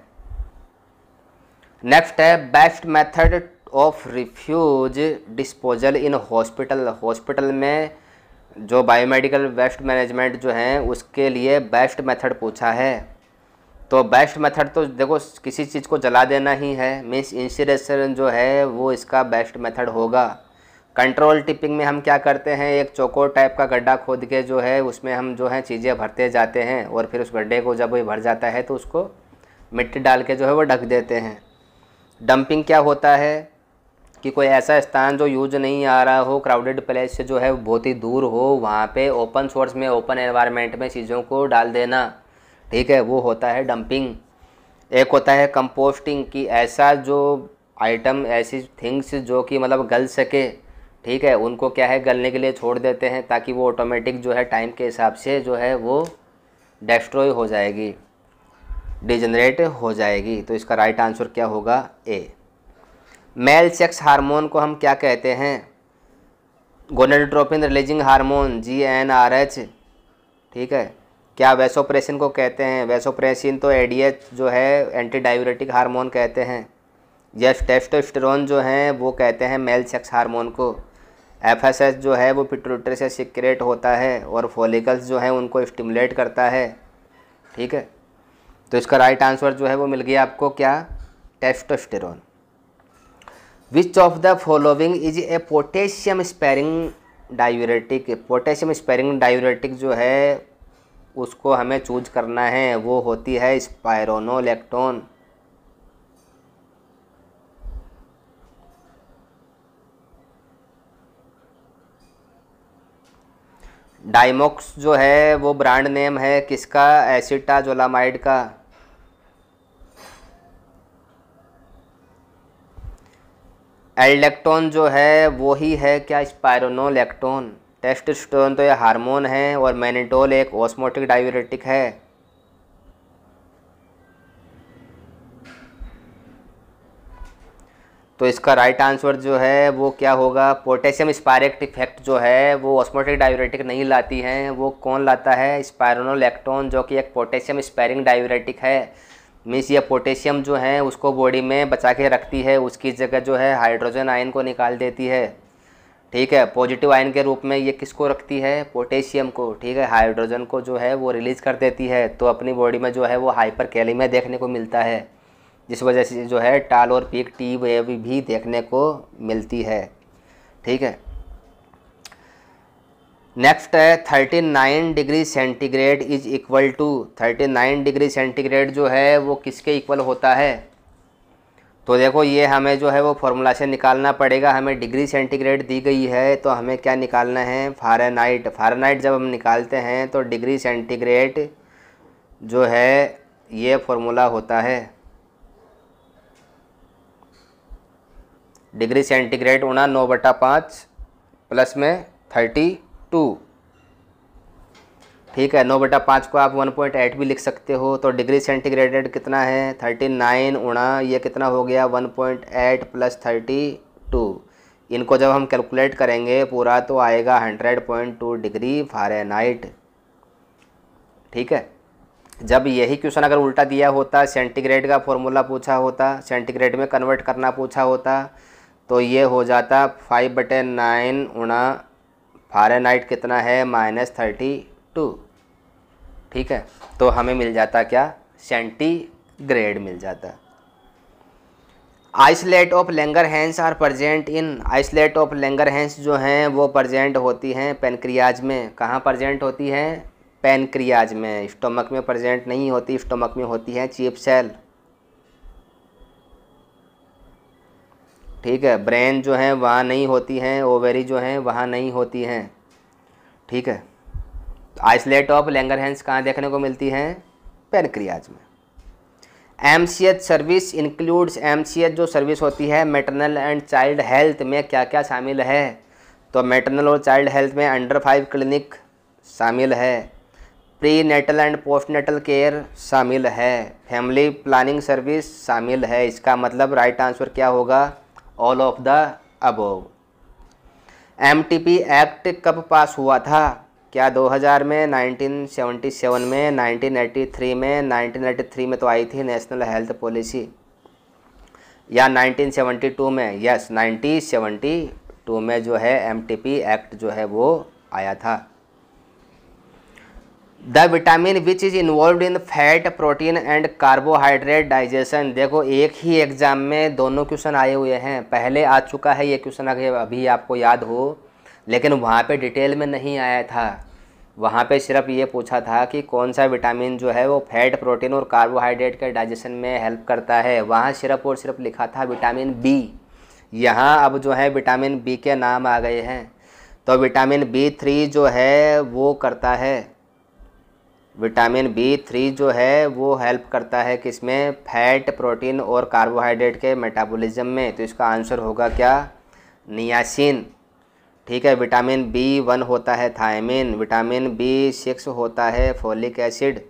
नेक्स्ट है best method of refuse disposal in hospital hospital में जो बायोमेडिकल वेस्ट मैनेजमेंट जो हैं उसके लिए बेस्ट मेथड पूछा है तो बेस्ट मेथड तो देखो किसी चीज़ को जला देना ही है मीन्स इंसिनेशन जो है वो इसका बेस्ट मेथड होगा कंट्रोल टिपिंग में हम क्या करते हैं एक चौकोर टाइप का गड्ढा खोद के जो है उसमें हम जो है चीज़ें भरते जाते हैं और फिर उस गड्ढे को जब वो भर जाता है तो उसको मिट्टी डाल के जो है वो ढक देते हैं डंपिंग क्या होता है कि कोई ऐसा स्थान जो यूज नहीं आ रहा हो क्राउडेड प्लेस से जो है बहुत ही दूर हो वहाँ पे ओपन सोर्स में ओपन एनवायरनमेंट में चीज़ों को डाल देना ठीक है वो होता है डंपिंग एक होता है कंपोस्टिंग कि ऐसा जो आइटम ऐसी थिंग्स जो कि मतलब गल सके ठीक है उनको क्या है गलने के लिए छोड़ देते हैं ताकि वो ऑटोमेटिक जो है टाइम के हिसाब से जो है वो डेस्ट्रॉय हो जाएगी डिजनरेट हो जाएगी तो इसका राइट आंसर क्या होगा ए मेल सेक्स हार्मोन को हम क्या कहते हैं gonadotropin releasing hormone G N R H ठीक है क्या वेसोप्रेसिन को कहते हैं वेसोप्रेसिन तो एडीएच जो है एंटी डायबिटिक हार्मोन कहते हैं यस टेस्टोस्टेरोन जो हैं वो कहते हैं मेल सेक्स हार्मोन को एस जो है वो पिट्यूटरी से सिक्रेट होता है और फॉलिकल्स जो है उनको स्टिमुलेट करता है ठीक है तो इसका राइट आंसर जो है वो मिल गया आपको क्या testosterone which of the following is a potassium sparing diuretic potassium sparing diuretic जो है उसको हमें चूज करना है वो होती है स्पायरोनोलेक्टोन डाइमोक्स जो है वो ब्रांड नेम है किसका एसिटाजोलामाइड का एल्डेक्टोन जो है वो ही है क्या स्पायरोनोलेक्टोन टेस्टोस्टेरोन तो ये हार्मोन है और मैनिटोल एक ऑस्मोटिक डायबिटिक है तो इसका राइट आंसर जो है वो क्या होगा पोटेशियम स्पायरेक्ट इफेक्ट जो है वो ऑस्मोटिक डायोरेटिक नहीं लाती हैं वो कौन लाता है स्पायरोनोलेक्ट्रॉन जो कि एक पोटेशियम स्पायरिंग डायोरेटिक है मीन्स ये पोटेशियम जो है उसको बॉडी में बचा के रखती है उसकी जगह जो है हाइड्रोजन आयन को निकाल देती है ठीक है पॉजिटिव आयन के रूप में ये किसको रखती है पोटेशियम को ठीक है हाइड्रोजन को जो है वो रिलीज़ कर देती है तो अपनी बॉडी में जो है वो हाइपर कैलेमिया देखने को मिलता है जिस वजह से जो है टाल और पीक टी वेव भी देखने को मिलती है ठीक है नेक्स्ट है thirty nine degree centigrade is equal to thirty nine degree centigrade जो है वो किसके इक्वल होता है तो देखो ये हमें जो है वो फॉर्मूला से निकालना पड़ेगा हमें डिग्री सेंटीग्रेड दी गई है तो हमें क्या निकालना है फारेनहाइट फारेनहाइट जब हम निकालते हैं तो डिग्री सेंटीग्रेड जो है ये फॉर्मूला होता है डिग्री सेंटीग्रेड होना नौ बटा पाँच प्लस में थर्टी टू ठीक है नौ बटा पाँच को आप वन पॉइंट एट भी लिख सकते हो तो डिग्री सेंटीग्रेडेड कितना है थर्टी नाइन उड़ा ये कितना हो गया one point eight plus thirty two इनको जब हम कैलकुलेट करेंगे पूरा तो आएगा hundred point two degree fahrenheit ठीक है जब यही क्वेश्चन अगर उल्टा दिया होता सेंटीग्रेड का फॉर्मूला पूछा होता सेंटीग्रेड में कन्वर्ट करना पूछा होता तो ये हो जाता फाइव बटे नाइन उणा फारेनहाइट कितना है माइनस थर्टी टू ठीक है तो हमें मिल जाता क्या सेंटीग्रेड मिल जाता islet of Langerhans are present in islet of Langerhans जो हैं वो प्रजेंट होती हैं पेनक्रियाज में कहाँ प्रजेंट होती हैं पेनक्रियाज में स्टोमक में प्रजेंट नहीं होती स्टोमक में होती हैं चीप सेल ठीक है ब्रेन जो है वहाँ नहीं होती हैं ओवेरी जो हैं वहाँ नहीं होती हैं ठीक है आइसलेट ऑफ हैंड्स कहाँ देखने को मिलती हैं पेनक्रियाज में एम सर्विस इंक्लूड्स एम जो सर्विस होती है मेटरनल एंड चाइल्ड हेल्थ में क्या क्या शामिल है तो मेटरनल और चाइल्ड हेल्थ में अंडर फाइव क्लिनिक शामिल है prenatal and postnatal care शामिल है फैमिली प्लानिंग सर्विस शामिल है इसका मतलब राइट आंसर क्या होगा all of the above P act कब पास हुआ था क्या 2000 में 1977 में 1983 में 1983 में तो आई थी नेशनल हेल्थ पॉलिसी या 1972 में यस 1972 में जो है पी एक्ट जो है वो आया था the vitamin which is involve in fat protein and carbohydrate digestion देखो एक ही एग्जाम में दोनों क्वेश्चन आए हुए हैं पहले आ चुका है ये क्वेश्चन अगर अभी आपको याद हो लेकिन वहाँ पे डिटेल में नहीं आया था वहाँ पे सिर्फ ये पूछा था कि कौन सा विटामिन जो है वो फैट प्रोटीन और कार्बोहाइड्रेट के डाइजेशन में हेल्प करता है वहाँ सिर्फ और सिर्फ लिखा था विटामिन बी यहाँ अब जो है विटामिन बी के नाम आ गए हैं तो विटामिन बी थ्री जो है वो करता है विटामिन बी थ्री जो है वो हेल्प करता है किसमें फैट प्रोटीन और कार्बोहाइड्रेट के मेटाबॉलिज्म में तो इसका आंसर होगा क्या नियासिन ठीक है विटामिन बी वन होता है थायमिन विटामिन बी सिक्स होता है फोलिक एसिड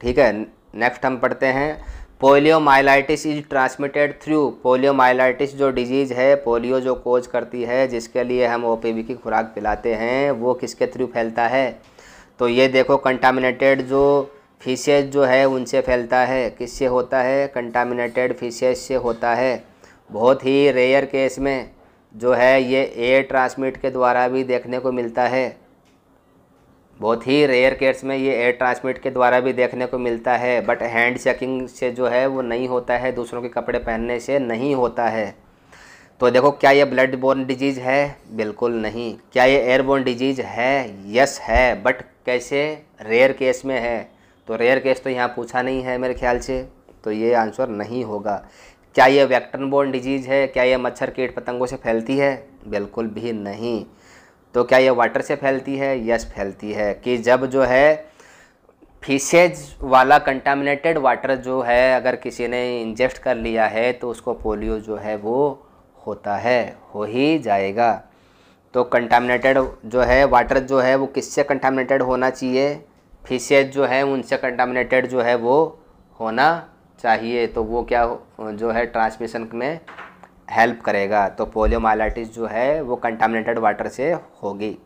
ठीक है नेक्स्ट हम पढ़ते हैं poliomyelitis is transmitted through poliomyelitis जो डिजीज़ है पोलियो जो कोज करती है जिसके लिए हम ओ की खुराक पिलाते हैं वो किसके थ्रू फैलता है तो ये देखो कंटामिनेटेड जो फिशेज जो है उनसे फैलता है किससे होता है कंटामिनेटेड फिशेज से होता है बहुत ही रेयर केस में जो है ये एयर ट्रांसमिट के द्वारा भी देखने को मिलता है बहुत ही रेयर केस में ये एयर ट्रांसमिट के द्वारा भी देखने को मिलता है बट हैंड चेकिंग से जो है वो नहीं होता है दूसरों के कपड़े पहनने से नहीं होता है तो देखो क्या ये ब्लड बोर्न डिजीज़ है बिल्कुल नहीं क्या ये एयरबोर्न डिजीज़ है यस है बट कैसे रेयर केस में है तो रेयर केस तो यहाँ पूछा नहीं है मेरे ख्याल से तो ये आंसर नहीं होगा क्या ये वैक्टन बोर्न डिजीज़ है क्या ये मच्छर कीट पतंगों से फैलती है बिल्कुल भी नहीं तो क्या ये वाटर से फैलती है यस फैलती है कि जब जो है फीसेज वाला कंटामिनेटेड वाटर जो है अगर किसी ने इंजेस्ट कर लिया है तो उसको पोलियो जो है वो होता है हो ही जाएगा तो कंटामिनेटेड जो है वाटर जो है वो किससे कंटामिनेटेड होना चाहिए फिशेज जो है उनसे कंटामिनेटेड जो है वो होना चाहिए तो वो क्या जो है ट्रांसमिशन में हेल्प करेगा तो पोलियोमाइलाइटिस जो है वो कंटामिनेटेड वाटर से होगी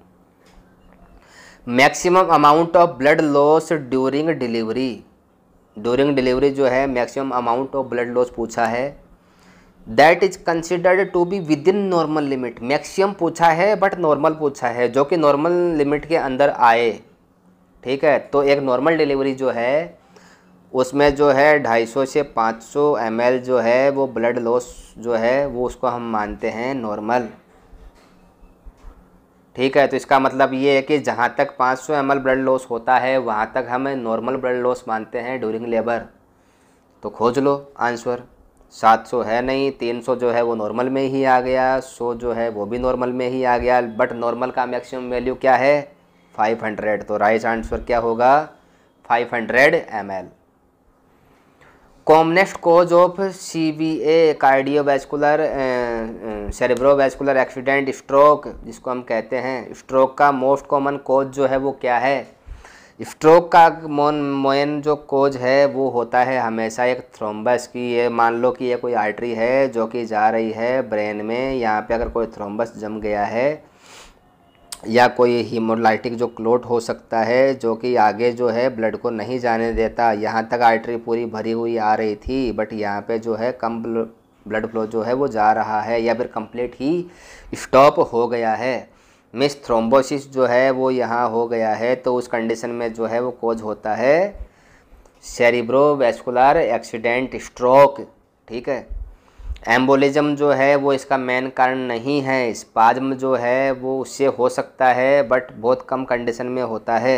maximum amount of blood loss during delivery during delivery जो है maximum amount of blood loss पूछा है that is considered to be within normal limit maximum पूछा है बट नॉर्मल पूछा है जो कि नॉर्मल लिमिट के अंदर आए ठीक है तो एक नॉर्मल डिलीवरी जो है उसमें जो है 250 से 500 सौ जो है वो ब्लड लॉस जो है वो उसको हम मानते हैं नॉर्मल ठीक है तो इसका मतलब ये है कि जहाँ तक 500 सौ ब्लड लॉस होता है वहाँ तक हम नॉर्मल ब्लड लॉस मानते हैं ड्यूरिंग लेबर तो खोज लो आंसर सात सौ है नहीं तीन सौ जो है वो नॉर्मल में ही आ गया सौ जो है वो भी नॉर्मल में ही आ गया बट नॉर्मल का मैक्सिमम वैल्यू क्या है फाइव हंड्रेड तो राइट आंसर क्या होगा five hundred M L commonest cause of C V A cardiovascular cerebrovascular accident stroke जिसको हम कहते हैं स्ट्रोक का मोस्ट कॉमन कोज जो है वो क्या है स्ट्रोक का मोन मोन जो कोज है वो होता है हमेशा एक थ्रोम्बस की ये मान लो कि ये कोई आर्टरी है जो कि जा रही है ब्रेन में यहाँ पे अगर कोई थ्रोम्बस जम गया है या कोई हीमोलाइटिक जो क्लोट हो सकता है जो कि आगे जो है ब्लड को नहीं जाने देता यहाँ तक आर्टरी पूरी भरी हुई आ रही थी बट यहाँ पे जो है कम ब्लड फ्लो जो है वो जा रहा है या फिर कंप्लीट ही स्टॉप हो गया है मिस थ्रोम्बोसिस जो है वो यहाँ हो गया है तो उस कंडीशन में जो है वो कोज होता है सेरिब्रोवेस्कुलर एक्सीडेंट स्ट्रोक ठीक है एम्बोलिज्म जो है वो इसका मेन कारण नहीं है स्पाज्म जो है वो उससे हो सकता है बट बहुत कम कंडीशन में होता है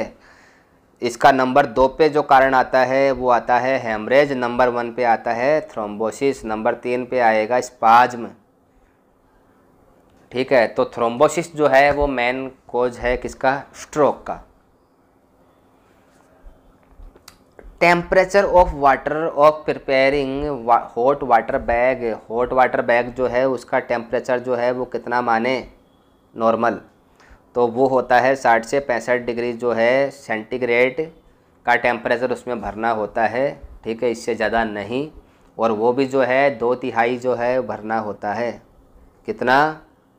इसका नंबर दो पे जो कारण आता है वो आता है हेमरेज नंबर वन पे आता है थ्रोम्बोसिस नंबर तीन पे आएगा स्पाज्म ठीक है तो थ्रोम्बोसिस जो है वो मेन कोज है किसका स्ट्रोक का temperature of water of preparing hot water bag hot water bag जो है उसका टेम्परेचर जो है वो कितना माने नॉर्मल तो वो होता है साठ से पैंसठ डिग्री जो है सेंटीग्रेड का टेम्परेचर उसमें भरना होता है ठीक है इससे ज़्यादा नहीं और वो भी जो है दो तिहाई जो है भरना होता है कितना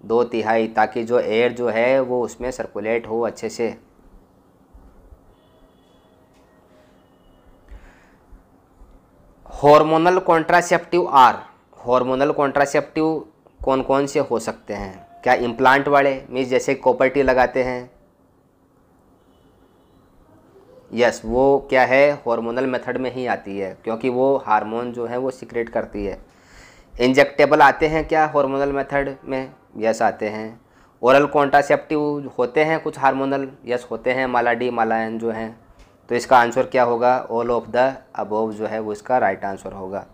दो तिहाई ताकि जो एयर जो है वो उसमें सर्कुलेट हो अच्छे से hormonal contraceptive are hormonal contraceptive कौन कौन से हो सकते हैं क्या इम्प्लांट वाले मीन्स जैसे कॉपर्टी लगाते हैं यस yes, वो क्या है हार्मोनल मेथड में ही आती है क्योंकि वो हार्मोन जो है वो सिक्रेट करती है इंजेक्टेबल आते हैं क्या हार्मोनल मेथड में यस आते हैं ओरल कॉन्ट्रासेप्टिव होते हैं कुछ हार्मोनल यस होते हैं माला डी मालायन जो हैं तो इसका आंसर क्या होगा ऑल ऑफ द अबोव जो है वो इसका राइट आंसर होगा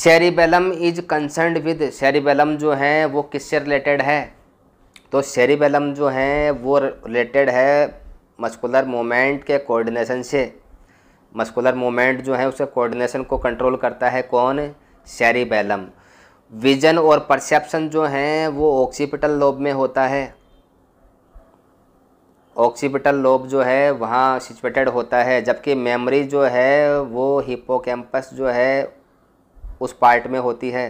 cerebellum is concern with cerebellum जो है वो किससे रिलेटेड है तो सेरिबेलम जो है वो रिलेटेड है मस्कुलर मोमेंट के कोऑर्डिनेशन से मस्कुलर मोमेंट जो है उसके कोऑर्डिनेशन को कंट्रोल करता है कौन सेरिबेलम विजन और परसेप्शन जो हैं वो ऑक्सीपिटल लोब में होता है ऑक्सीपिटल लोब जो है वहाँ सिचुएटेड होता है जबकि मेमोरी जो है वो हिपोकैम्पस जो है उस पार्ट में होती है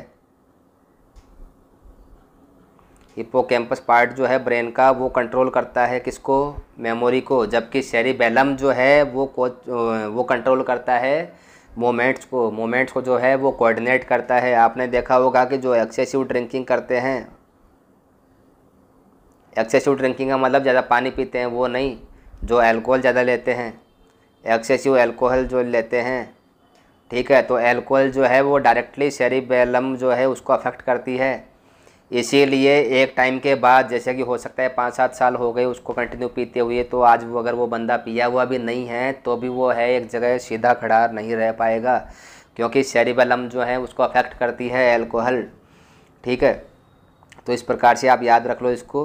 हिपोकैम्पस पार्ट जो है ब्रेन का वो कंट्रोल करता है किसको मेमोरी को जबकि शेरी जो है वो को वो कंट्रोल करता है मोमेंट्स को मोमेंट्स को जो है वो कोऑर्डिनेट करता है आपने देखा होगा कि जो एक्सेसिव ड्रिंकिंग करते हैं एक्सेसिव ड्रिंकिंग का मतलब ज़्यादा पानी पीते हैं वो नहीं जो एल्कोहल ज़्यादा लेते हैं एक्सेसिव एल्कोहल जो लेते हैं ठीक है तो एल्कोहल जो है वो डायरेक्टली सेरिबेलम जो है उसको अफेक्ट करती है इसीलिए एक टाइम के बाद जैसे कि हो सकता है पाँच सात साल हो गए उसको कंटिन्यू पीते हुए तो आज वो अगर वो बंदा पिया हुआ भी नहीं है तो भी वो है एक जगह सीधा खड़ा नहीं रह पाएगा क्योंकि सेरिबलम जो है उसको अफेक्ट करती है एल्कोहल ठीक है तो इस प्रकार से आप याद रख लो इसको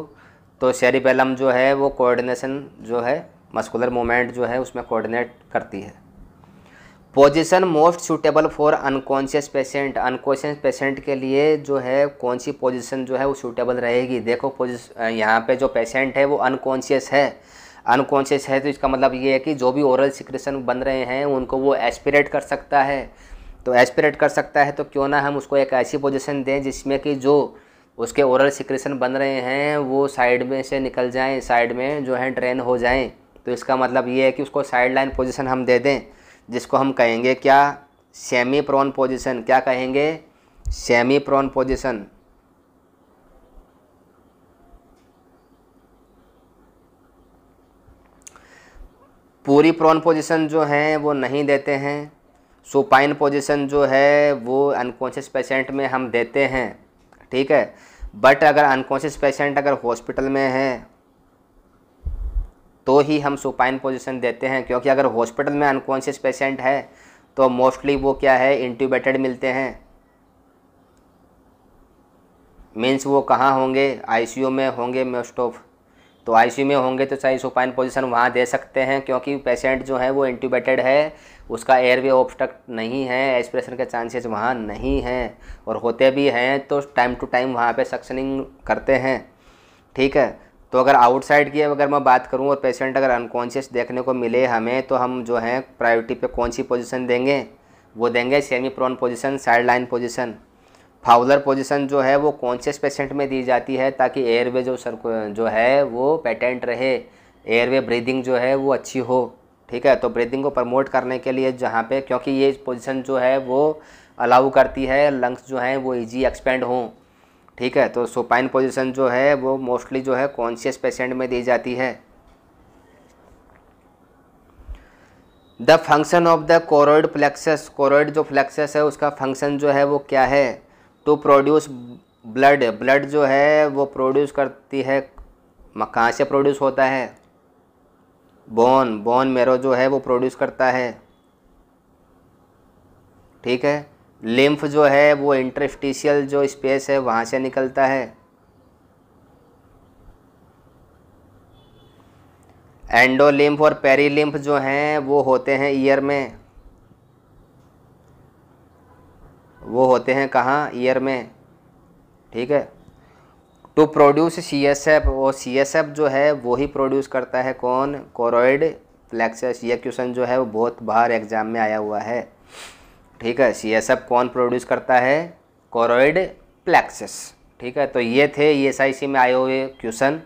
तो सेरिबेलम जो है वो कोऑर्डिनेशन जो है मस्कुलर मोमेंट जो है उसमें कोऑर्डिनेट करती है position most suitable for unconscious patient unconscious patient के लिए जो है कौन सी पोजीशन जो है वो सूटेबल रहेगी देखो पोजिशन यहाँ पे जो पेशेंट है वो अनकॉन्शियस है अनकॉन्शियस है तो इसका मतलब ये है कि जो भी ओरल सिक्रेशन बन रहे हैं उनको वो एस्पिरेट कर सकता है तो एस्पिरेट कर सकता है तो क्यों ना हम उसको एक ऐसी पोजिशन दें जिसमें कि जो उसके ओरल सिक्रेशन बन रहे हैं वो साइड में से निकल जाएँ साइड में जो है ड्रेन हो जाएँ तो इसका मतलब ये है कि उसको साइड लाइन पोजिशन हम दे दें जिसको हम कहेंगे क्या सेमी प्रोन पोजिशन क्या कहेंगे सेमी प्रोन पोजिशन पूरी प्रोन पोजिशन जो है वो नहीं देते हैं सुपाइन पोजिशन जो है वो अनकॉन्शियस पेशेंट में हम देते हैं ठीक है बट अगर अनकॉन्शियस पेशेंट अगर हॉस्पिटल में है तो ही हम सुपाइन पोजिशन देते हैं क्योंकि अगर हॉस्पिटल में अनकॉन्शियस पेशेंट है तो मोस्टली वो क्या है इंट्यूबेटेड मिलते हैं मीन्स वो कहाँ होंगे आईसीयू में होंगे मोस्ट ऑफ तो आईसीयू में होंगे तो चाहे सुपाइन पोजीशन वहाँ दे सकते हैं क्योंकि पेशेंट जो है वो इंट्यूबेटेड है उसका एयरवे ऑब्स्ट्रक्ट नहीं है एक्सप्रेशन के चांसेस वहाँ नहीं हैं और होते भी हैं तो टाइम टू टाइम वहाँ पे सक्शनिंग करते हैं ठीक है तो अगर आउटसाइड की अगर मैं बात करूँ और पेशेंट अगर अनकॉन्शियस देखने को मिले हमें तो हम जो है प्रायोरिटी पे कौन सी पोजीशन देंगे वो देंगे semi prone position side line position Fowler position जो है वो कॉन्शियस पेशेंट में दी जाती है ताकि एयरवे जो सर जो है वो पेटेंट रहे एयरवे ब्रीदिंग जो है वो अच्छी हो ठीक है तो ब्रीदिंग को प्रमोट करने के लिए जहाँ पे क्योंकि ये पोजीशन जो है वो अलाउ करती है लंग्स जो हैं वो इजी एक्सपेंड हों ठीक है तो सोपाइन पोजीशन जो है वो मोस्टली जो है कॉन्शियस पेशेंट में दी जाती है the function of the choroid plexus choroid जो फ्लैक्सेस है उसका फंक्शन जो है वो क्या है टू प्रोड्यूस ब्लड ब्लड जो है वो प्रोड्यूस करती है कहाँ से प्रोड्यूस होता है बोन बोन मेरो जो है वो प्रोड्यूस करता है ठीक है लिम्फ जो है वो इंटरस्टिशियल जो स्पेस है वहाँ से निकलता है एंडोलिम्फ और पेरीलिम्फ जो हैं वो होते हैं ईयर में वो होते हैं कहाँ ईयर में ठीक है to produce C S F और सी एस एफ जो है वो ही प्रोड्यूस करता है कौन कोरोइड फ्लैक्स ये क्वेश्चन जो है वो बहुत बाहर एग्जाम में आया हुआ है ठीक है सी एस एफ कौन प्रोड्यूस करता है कोरोइड प्लेक्सिस ठीक है तो ये थे ई एस आई सी में आए हुए क्वेश्चन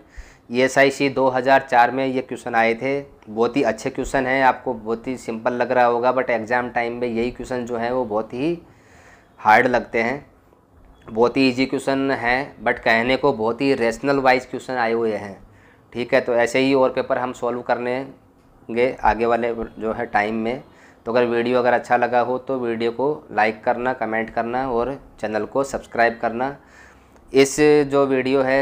ई एस आई सी दो हज़ार चार में ये क्वेश्चन आए थे बहुत ही अच्छे क्वेश्चन हैं आपको बहुत ही सिंपल लग रहा होगा बट एग्ज़ाम टाइम में यही क्वेश्चन जो हैं वो बहुत ही हार्ड लगते हैं बहुत ही इजी क्वेश्चन हैं बट कहने को बहुत ही रेशनल वाइज क्वेश्चन आए हुए हैं ठीक है तो ऐसे ही और पेपर हम सॉल्व करने आगे वाले जो है टाइम में तो अगर वीडियो अगर अच्छा लगा हो तो वीडियो को लाइक करना कमेंट करना और चैनल को सब्सक्राइब करना इस जो वीडियो है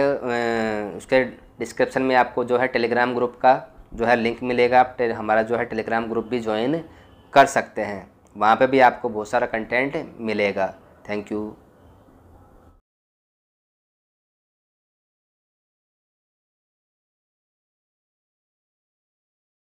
उसके डिस्क्रिप्शन में आपको जो है टेलीग्राम ग्रुप का जो है लिंक मिलेगा आप हमारा जो है टेलीग्राम ग्रुप भी ज्वाइन कर सकते हैं वहाँ पे भी आपको बहुत सारा कंटेंट मिलेगा थैंक यू